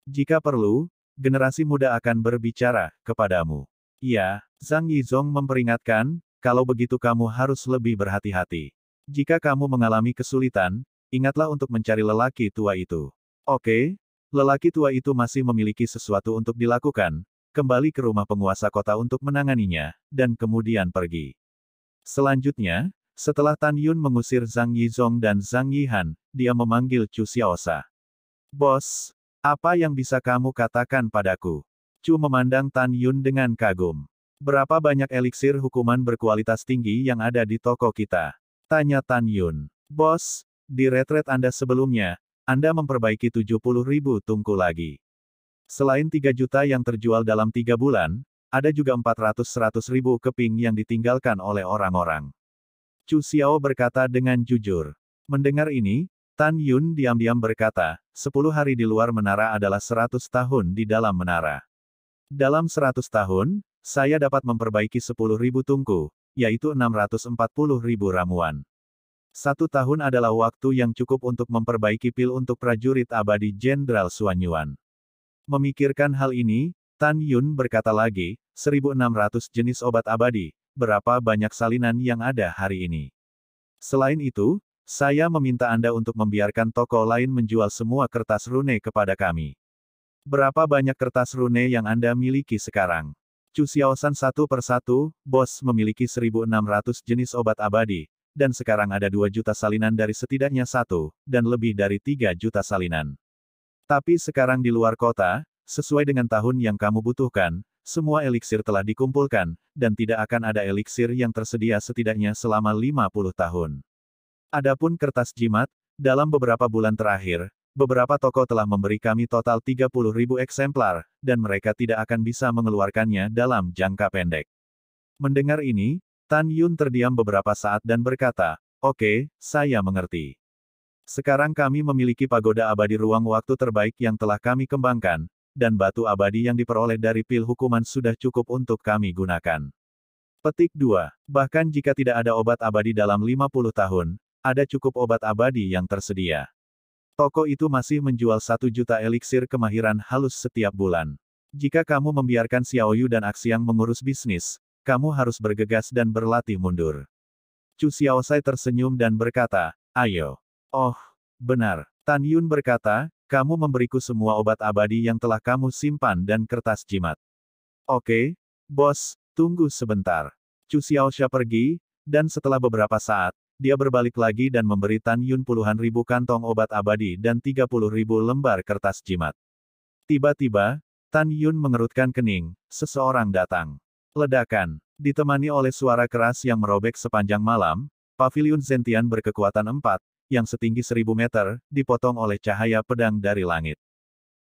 A: Jika perlu, generasi muda akan berbicara kepadamu. Ya, Zhang Yizong memperingatkan, kalau begitu kamu harus lebih berhati-hati. Jika kamu mengalami kesulitan, ingatlah untuk mencari lelaki tua itu. Oke, lelaki tua itu masih memiliki sesuatu untuk dilakukan, kembali ke rumah penguasa kota untuk menanganinya, dan kemudian pergi. Selanjutnya, setelah Tan Yun mengusir Zhang Yizong dan Zhang Yihan, dia memanggil Chu Xiaosa. Bos, apa yang bisa kamu katakan padaku? Chu memandang Tan Yun dengan kagum. Berapa banyak eliksir hukuman berkualitas tinggi yang ada di toko kita? Tanya Tan Yun. Bos, di retret Anda sebelumnya, Anda memperbaiki 70 ribu tungku lagi. Selain 3 juta yang terjual dalam 3 bulan, ada juga 400-100 ribu keping yang ditinggalkan oleh orang-orang. Chu Xiao berkata dengan jujur. Mendengar ini, Tan Yun diam-diam berkata, 10 hari di luar menara adalah 100 tahun di dalam menara. Dalam 100 tahun, saya dapat memperbaiki ribu tungku, yaitu 640 ribu ramuan. Satu tahun adalah waktu yang cukup untuk memperbaiki pil untuk prajurit abadi Jenderal Suanyuan. Memikirkan hal ini, Tan Yun berkata lagi, 1600 jenis obat abadi, berapa banyak salinan yang ada hari ini. Selain itu, saya meminta Anda untuk membiarkan toko lain menjual semua kertas rune kepada kami. Berapa banyak kertas rune yang Anda miliki sekarang? Chu Xiaosan satu persatu, Bos memiliki 1.600 jenis obat abadi, dan sekarang ada 2 juta salinan dari setidaknya satu, dan lebih dari 3 juta salinan. Tapi sekarang di luar kota, sesuai dengan tahun yang kamu butuhkan, semua eliksir telah dikumpulkan, dan tidak akan ada eliksir yang tersedia setidaknya selama 50 tahun. Adapun kertas jimat, dalam beberapa bulan terakhir, Beberapa toko telah memberi kami total ribu eksemplar, dan mereka tidak akan bisa mengeluarkannya dalam jangka pendek. Mendengar ini, Tan Yun terdiam beberapa saat dan berkata, Oke, okay, saya mengerti. Sekarang kami memiliki pagoda abadi ruang waktu terbaik yang telah kami kembangkan, dan batu abadi yang diperoleh dari pil hukuman sudah cukup untuk kami gunakan. Petik 2. Bahkan jika tidak ada obat abadi dalam 50 tahun, ada cukup obat abadi yang tersedia. Toko itu masih menjual satu juta eliksir kemahiran halus setiap bulan. Jika kamu membiarkan Xiaoyu dan Axiang mengurus bisnis, kamu harus bergegas dan berlatih mundur. Chu Xiaosai tersenyum dan berkata, ayo. Oh, benar. Tan Yun berkata, kamu memberiku semua obat abadi yang telah kamu simpan dan kertas jimat. Oke, bos, tunggu sebentar. Chu Xiaosha pergi, dan setelah beberapa saat, dia berbalik lagi dan memberi Tan Yun puluhan ribu kantong obat abadi dan tiga puluh ribu lembar kertas jimat. Tiba-tiba, Tan Yun mengerutkan kening, seseorang datang. Ledakan, ditemani oleh suara keras yang merobek sepanjang malam, Paviliun Zentian berkekuatan empat, yang setinggi seribu meter, dipotong oleh cahaya pedang dari langit.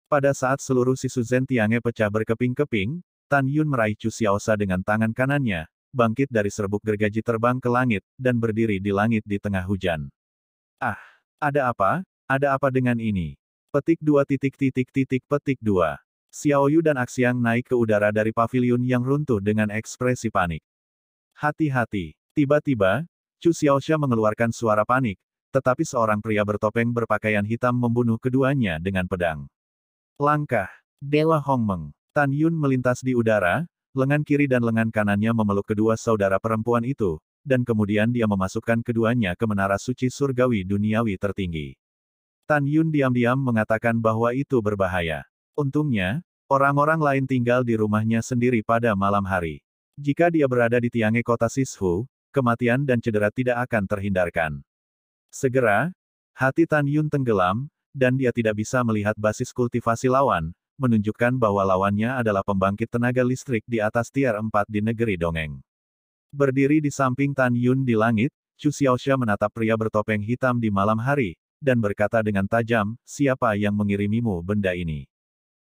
A: Pada saat seluruh sisu Zentiange pecah berkeping-keping, Tan Yun meraih Chu Xiaosa dengan tangan kanannya, bangkit dari serbuk gergaji terbang ke langit, dan berdiri di langit di tengah hujan. Ah! Ada apa? Ada apa dengan ini? Petik dua titik titik titik petik dua. Xiaoyu dan Axiang naik ke udara dari pavilion yang runtuh dengan ekspresi panik. Hati-hati. Tiba-tiba, Chu Xiaoxia mengeluarkan suara panik, tetapi seorang pria bertopeng berpakaian hitam membunuh keduanya dengan pedang. Langkah. Dewa Hongmeng. Tan Yun melintas di udara, Lengan kiri dan lengan kanannya memeluk kedua saudara perempuan itu, dan kemudian dia memasukkan keduanya ke menara suci surgawi duniawi tertinggi. Tan Yun diam-diam mengatakan bahwa itu berbahaya. Untungnya, orang-orang lain tinggal di rumahnya sendiri pada malam hari. Jika dia berada di tiange kota Sishu, kematian dan cedera tidak akan terhindarkan. Segera, hati Tan Yun tenggelam, dan dia tidak bisa melihat basis kultivasi lawan, menunjukkan bahwa lawannya adalah pembangkit tenaga listrik di atas tier 4 di negeri Dongeng. Berdiri di samping Tan Yun di langit, Chu Xiaoxia menatap pria bertopeng hitam di malam hari, dan berkata dengan tajam, siapa yang mengirimimu benda ini?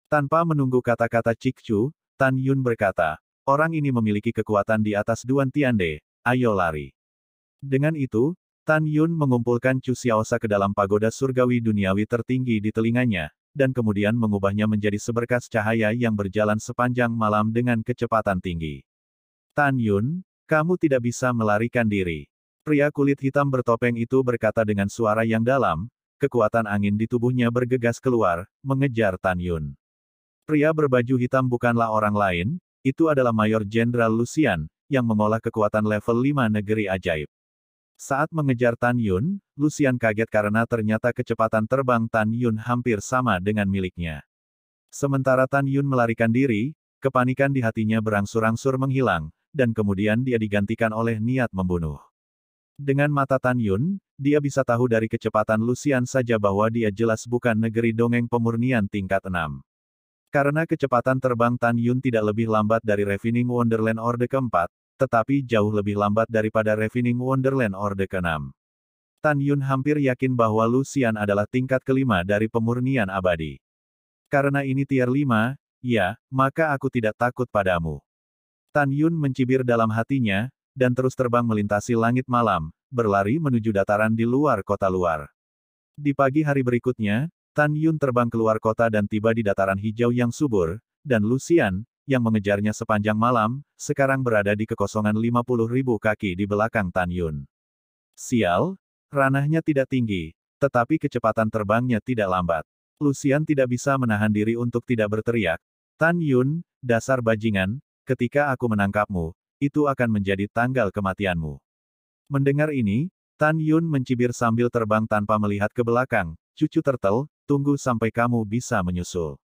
A: Tanpa menunggu kata-kata Cik Chu, Tan Yun berkata, orang ini memiliki kekuatan di atas Duan Tiande, ayo lari. Dengan itu, Tan Yun mengumpulkan Chu Xiaosa ke dalam pagoda surgawi duniawi tertinggi di telinganya, dan kemudian mengubahnya menjadi seberkas cahaya yang berjalan sepanjang malam dengan kecepatan tinggi. Tan Yun, kamu tidak bisa melarikan diri. Pria kulit hitam bertopeng itu berkata dengan suara yang dalam, kekuatan angin di tubuhnya bergegas keluar, mengejar Tan Yun. Pria berbaju hitam bukanlah orang lain, itu adalah Mayor Jenderal Lucian, yang mengolah kekuatan level 5 negeri ajaib. Saat mengejar Tan Yun, Lucian kaget karena ternyata kecepatan terbang Tan Yun hampir sama dengan miliknya. Sementara Tan Yun melarikan diri, kepanikan di hatinya berangsur-angsur menghilang, dan kemudian dia digantikan oleh niat membunuh. Dengan mata Tan Yun, dia bisa tahu dari kecepatan Lucian saja bahwa dia jelas bukan negeri dongeng pemurnian tingkat 6. Karena kecepatan terbang Tan Yun tidak lebih lambat dari refining Wonderland Orde keempat, tetapi jauh lebih lambat daripada Refining Wonderland Orde ke-6. Tan Yun hampir yakin bahwa Lucian adalah tingkat kelima dari pemurnian abadi. Karena ini tier 5, ya, maka aku tidak takut padamu. Tan Yun mencibir dalam hatinya, dan terus terbang melintasi langit malam, berlari menuju dataran di luar kota luar. Di pagi hari berikutnya, Tan Yun terbang keluar kota dan tiba di dataran hijau yang subur, dan Lucian, yang mengejarnya sepanjang malam, sekarang berada di kekosongan 50 ribu kaki di belakang Tan Yun. Sial, ranahnya tidak tinggi, tetapi kecepatan terbangnya tidak lambat. Lucian tidak bisa menahan diri untuk tidak berteriak, Tan Yun, dasar bajingan, ketika aku menangkapmu, itu akan menjadi tanggal kematianmu. Mendengar ini, Tan Yun mencibir sambil terbang tanpa melihat ke belakang, cucu tertel, tunggu sampai kamu bisa menyusul.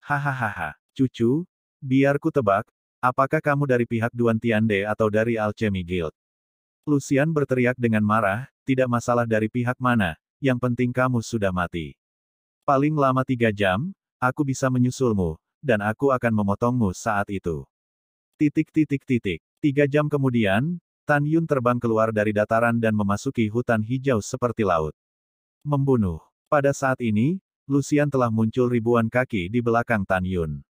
A: Hahaha, cucu, Biar ku tebak, apakah kamu dari pihak Duan Tiande atau dari Alchemy Guild? Lucian berteriak dengan marah, tidak masalah dari pihak mana, yang penting kamu sudah mati. Paling lama tiga jam, aku bisa menyusulmu, dan aku akan memotongmu saat itu. Titik titik titik. Tiga jam kemudian, Tan Yun terbang keluar dari dataran dan memasuki hutan hijau seperti laut. Membunuh. Pada saat ini, Lucian telah muncul ribuan kaki di belakang Tan Yun.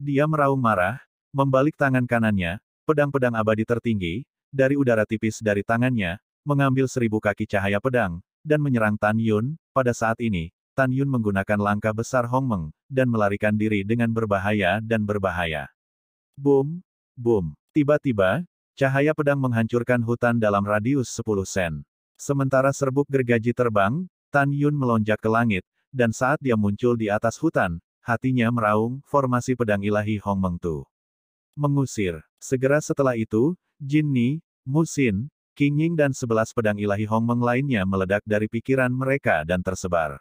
A: Dia meraung marah, membalik tangan kanannya, pedang-pedang abadi tertinggi, dari udara tipis dari tangannya, mengambil seribu kaki cahaya pedang, dan menyerang Tan Yun, pada saat ini, Tan Yun menggunakan langkah besar Hong Meng, dan melarikan diri dengan berbahaya dan berbahaya. Boom, boom. Tiba-tiba, cahaya pedang menghancurkan hutan dalam radius 10 sen. Sementara serbuk gergaji terbang, Tan Yun melonjak ke langit, dan saat dia muncul di atas hutan, Hatinya meraung, formasi pedang ilahi Hong Meng Mengtu. Mengusir. Segera setelah itu, Jin Ni, Musin, King Ying dan sebelas pedang ilahi Hong Meng lainnya meledak dari pikiran mereka dan tersebar.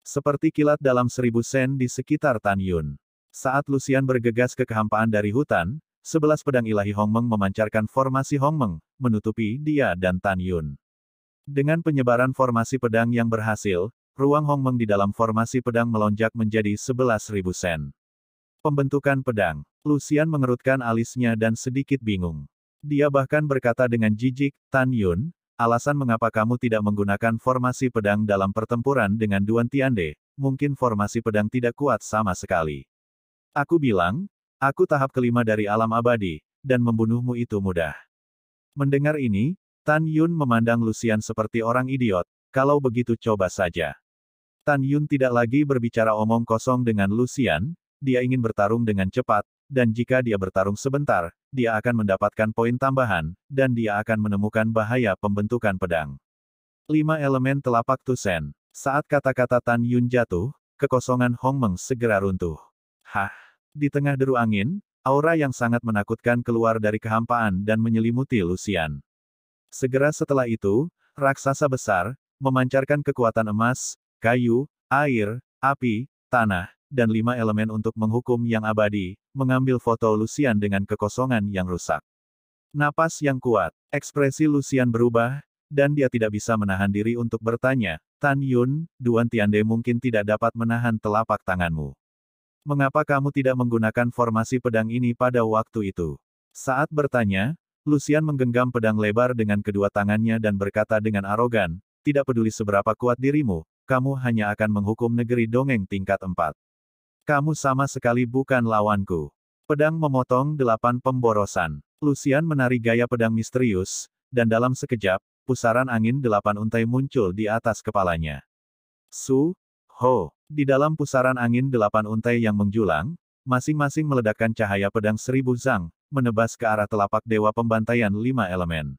A: Seperti kilat dalam seribu sen di sekitar Tan Yun. Saat Lucian bergegas ke kehampaan dari hutan, sebelas pedang ilahi Hong Meng memancarkan formasi Hong Meng, menutupi dia dan Tan Yun. Dengan penyebaran formasi pedang yang berhasil, ruang Hong Meng di dalam formasi pedang melonjak menjadi 11.000 sen. Pembentukan pedang, Lucian mengerutkan alisnya dan sedikit bingung. Dia bahkan berkata dengan jijik, Tan Yun, alasan mengapa kamu tidak menggunakan formasi pedang dalam pertempuran dengan Duan Tiande, mungkin formasi pedang tidak kuat sama sekali. Aku bilang, aku tahap kelima dari alam abadi, dan membunuhmu itu mudah. Mendengar ini, Tan Yun memandang Lucian seperti orang idiot, kalau begitu coba saja. Tan Yun tidak lagi berbicara omong kosong dengan Lucian, dia ingin bertarung dengan cepat, dan jika dia bertarung sebentar, dia akan mendapatkan poin tambahan, dan dia akan menemukan bahaya pembentukan pedang. Lima elemen telapak Tusen. Saat kata-kata Tan Yun jatuh, kekosongan Hong Meng segera runtuh. Hah! Di tengah deru angin, aura yang sangat menakutkan keluar dari kehampaan dan menyelimuti Lucian. Segera setelah itu, raksasa besar, memancarkan kekuatan emas, kayu, air, api, tanah, dan lima elemen untuk menghukum yang abadi, mengambil foto Lucian dengan kekosongan yang rusak. Napas yang kuat, ekspresi Lucian berubah, dan dia tidak bisa menahan diri untuk bertanya, Tan Yun, Duan Tiande mungkin tidak dapat menahan telapak tanganmu. Mengapa kamu tidak menggunakan formasi pedang ini pada waktu itu? Saat bertanya, Lucian menggenggam pedang lebar dengan kedua tangannya dan berkata dengan arogan, tidak peduli seberapa kuat dirimu, kamu hanya akan menghukum negeri dongeng tingkat empat. Kamu sama sekali bukan lawanku. Pedang memotong delapan pemborosan. Lucian menari gaya pedang misterius, dan dalam sekejap, pusaran angin delapan untai muncul di atas kepalanya. Su, ho, di dalam pusaran angin delapan untai yang menjulang, masing-masing meledakkan cahaya pedang seribu zang, menebas ke arah telapak dewa pembantaian lima elemen.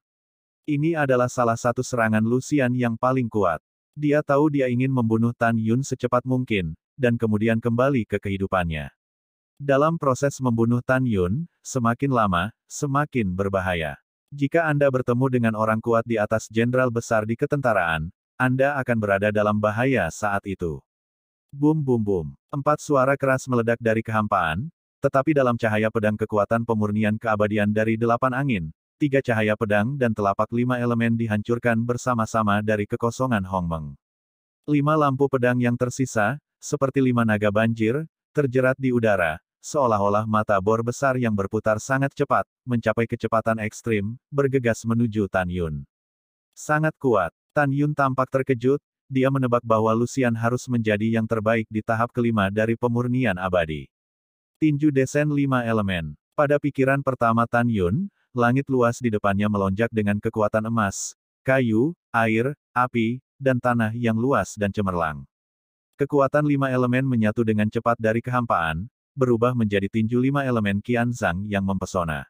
A: Ini adalah salah satu serangan Lucian yang paling kuat. Dia tahu dia ingin membunuh Tan Yun secepat mungkin, dan kemudian kembali ke kehidupannya. Dalam proses membunuh Tan Yun, semakin lama, semakin berbahaya. Jika Anda bertemu dengan orang kuat di atas jenderal besar di ketentaraan, Anda akan berada dalam bahaya saat itu. Bum bum bum. Empat suara keras meledak dari kehampaan, tetapi dalam cahaya pedang kekuatan pemurnian keabadian dari delapan angin, tiga cahaya pedang dan telapak lima elemen dihancurkan bersama-sama dari kekosongan Hongmeng. Lima lampu pedang yang tersisa, seperti lima naga banjir, terjerat di udara, seolah-olah mata bor besar yang berputar sangat cepat, mencapai kecepatan ekstrim, bergegas menuju Tan Yun. Sangat kuat, Tan Yun tampak terkejut, dia menebak bahwa Lucian harus menjadi yang terbaik di tahap kelima dari pemurnian abadi. Tinju Desain Lima Elemen Pada pikiran pertama Tan Yun, langit luas di depannya melonjak dengan kekuatan emas, kayu, air, api, dan tanah yang luas dan cemerlang. Kekuatan lima elemen menyatu dengan cepat dari kehampaan, berubah menjadi tinju lima elemen Qian Zhang yang mempesona.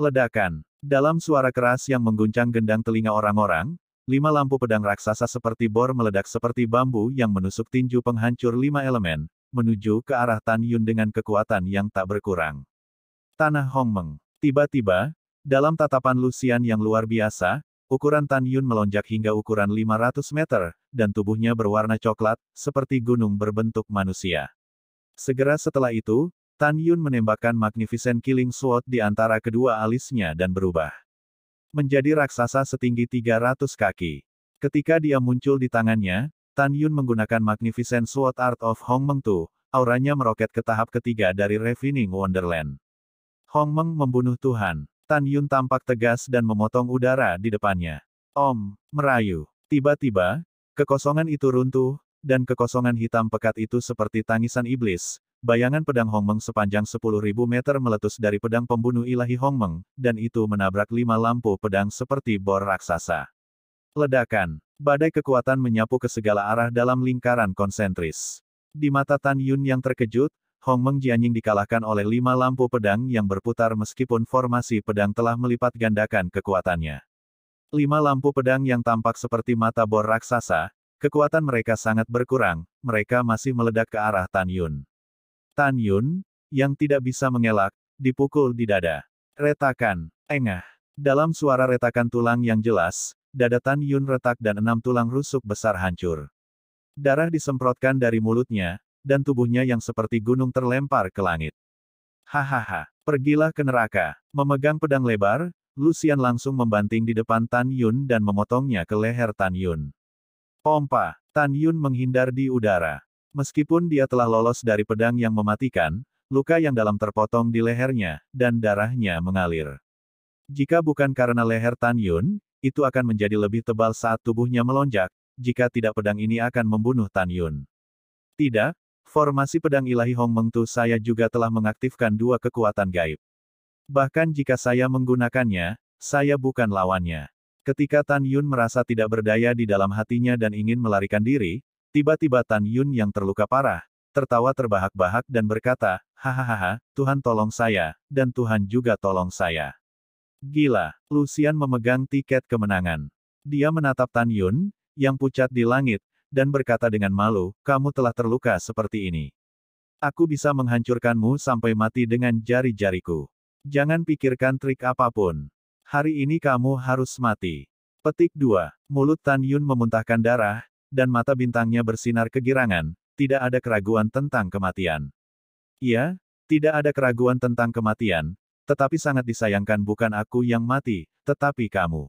A: Ledakan. Dalam suara keras yang mengguncang gendang telinga orang-orang, lima lampu pedang raksasa seperti bor meledak seperti bambu yang menusuk tinju penghancur lima elemen, menuju ke arah Tan Yun dengan kekuatan yang tak berkurang. Tanah Hong Meng, Tiba-tiba, dalam tatapan Lucian yang luar biasa, ukuran Tan Yun melonjak hingga ukuran 500 meter, dan tubuhnya berwarna coklat, seperti gunung berbentuk manusia. Segera setelah itu, Tan Yun menembakkan Magnificent Killing Sword di antara kedua alisnya dan berubah. Menjadi raksasa setinggi 300 kaki. Ketika dia muncul di tangannya, Tan Yun menggunakan Magnificent Sword Art of Hong Meng Tu, auranya meroket ke tahap ketiga dari Refining Wonderland. Hong Meng membunuh Tuhan. Tan Yun tampak tegas dan memotong udara di depannya. Om, merayu. Tiba-tiba, kekosongan itu runtuh, dan kekosongan hitam pekat itu seperti tangisan iblis. Bayangan pedang Hong Meng sepanjang 10.000 meter meletus dari pedang pembunuh ilahi Hong Meng, dan itu menabrak lima lampu pedang seperti bor raksasa. Ledakan, badai kekuatan menyapu ke segala arah dalam lingkaran konsentris. Di mata Tan Yun yang terkejut, Hong Meng Jianying dikalahkan oleh lima lampu pedang yang berputar meskipun formasi pedang telah melipat gandakan kekuatannya. Lima lampu pedang yang tampak seperti mata bor raksasa, kekuatan mereka sangat berkurang, mereka masih meledak ke arah Tan Yun. Tan Yun, yang tidak bisa mengelak, dipukul di dada. Retakan, engah. Dalam suara retakan tulang yang jelas, dada Tan Yun retak dan enam tulang rusuk besar hancur. Darah disemprotkan dari mulutnya, dan tubuhnya yang seperti gunung terlempar ke langit. Hahaha, pergilah ke neraka. Memegang pedang lebar, Lucian langsung membanting di depan Tan Yun dan memotongnya ke leher Tan Yun. Pompa, Tan Yun menghindar di udara. Meskipun dia telah lolos dari pedang yang mematikan, luka yang dalam terpotong di lehernya, dan darahnya mengalir. Jika bukan karena leher Tan Yun, itu akan menjadi lebih tebal saat tubuhnya melonjak, jika tidak pedang ini akan membunuh Tan Yun. Tidak, Formasi pedang ilahi Hong Mengtu saya juga telah mengaktifkan dua kekuatan gaib. Bahkan jika saya menggunakannya, saya bukan lawannya. Ketika Tan Yun merasa tidak berdaya di dalam hatinya dan ingin melarikan diri, tiba-tiba Tan Yun yang terluka parah, tertawa terbahak-bahak dan berkata, Hahaha, Tuhan tolong saya, dan Tuhan juga tolong saya. Gila, Lucian memegang tiket kemenangan. Dia menatap Tan Yun, yang pucat di langit, dan berkata dengan malu, kamu telah terluka seperti ini. Aku bisa menghancurkanmu sampai mati dengan jari-jariku. Jangan pikirkan trik apapun. Hari ini kamu harus mati. Petik 2. Mulut Tan Yun memuntahkan darah, dan mata bintangnya bersinar kegirangan, tidak ada keraguan tentang kematian. Iya, tidak ada keraguan tentang kematian, tetapi sangat disayangkan bukan aku yang mati, tetapi kamu.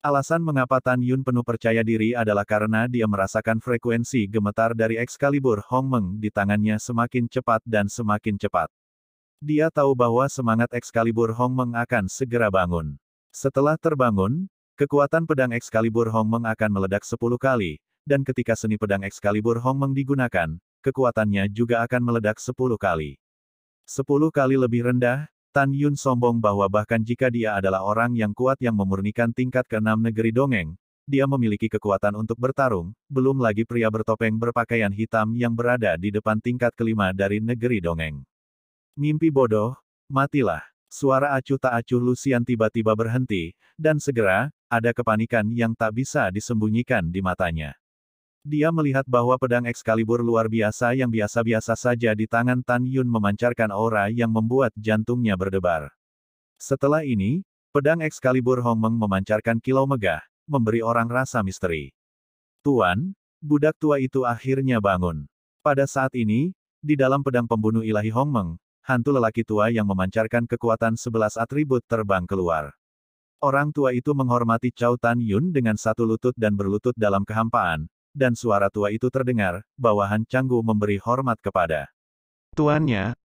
A: Alasan mengapa Tan Yun penuh percaya diri adalah karena dia merasakan frekuensi gemetar dari Excalibur Meng di tangannya semakin cepat dan semakin cepat. Dia tahu bahwa semangat Excalibur Meng akan segera bangun. Setelah terbangun, kekuatan pedang Excalibur Meng akan meledak 10 kali, dan ketika seni pedang Excalibur Meng digunakan, kekuatannya juga akan meledak 10 kali. 10 kali lebih rendah, Tan Yun sombong bahwa bahkan jika dia adalah orang yang kuat yang memurnikan tingkat keenam negeri dongeng, dia memiliki kekuatan untuk bertarung, belum lagi pria bertopeng berpakaian hitam yang berada di depan tingkat kelima dari negeri dongeng. Mimpi bodoh, matilah. Suara acuh tak acuh Lucian tiba-tiba berhenti, dan segera, ada kepanikan yang tak bisa disembunyikan di matanya. Dia melihat bahwa pedang Excalibur luar biasa yang biasa-biasa saja di tangan Tan Yun memancarkan aura yang membuat jantungnya berdebar. Setelah ini, pedang Hong Meng memancarkan kilau megah, memberi orang rasa misteri. Tuan, budak tua itu akhirnya bangun. Pada saat ini, di dalam pedang pembunuh ilahi Hong Meng, hantu lelaki tua yang memancarkan kekuatan sebelas atribut terbang keluar. Orang tua itu menghormati Cao Tan Yun dengan satu lutut dan berlutut dalam kehampaan, dan suara tua itu terdengar, bawahan Canggu memberi hormat kepada tuannya,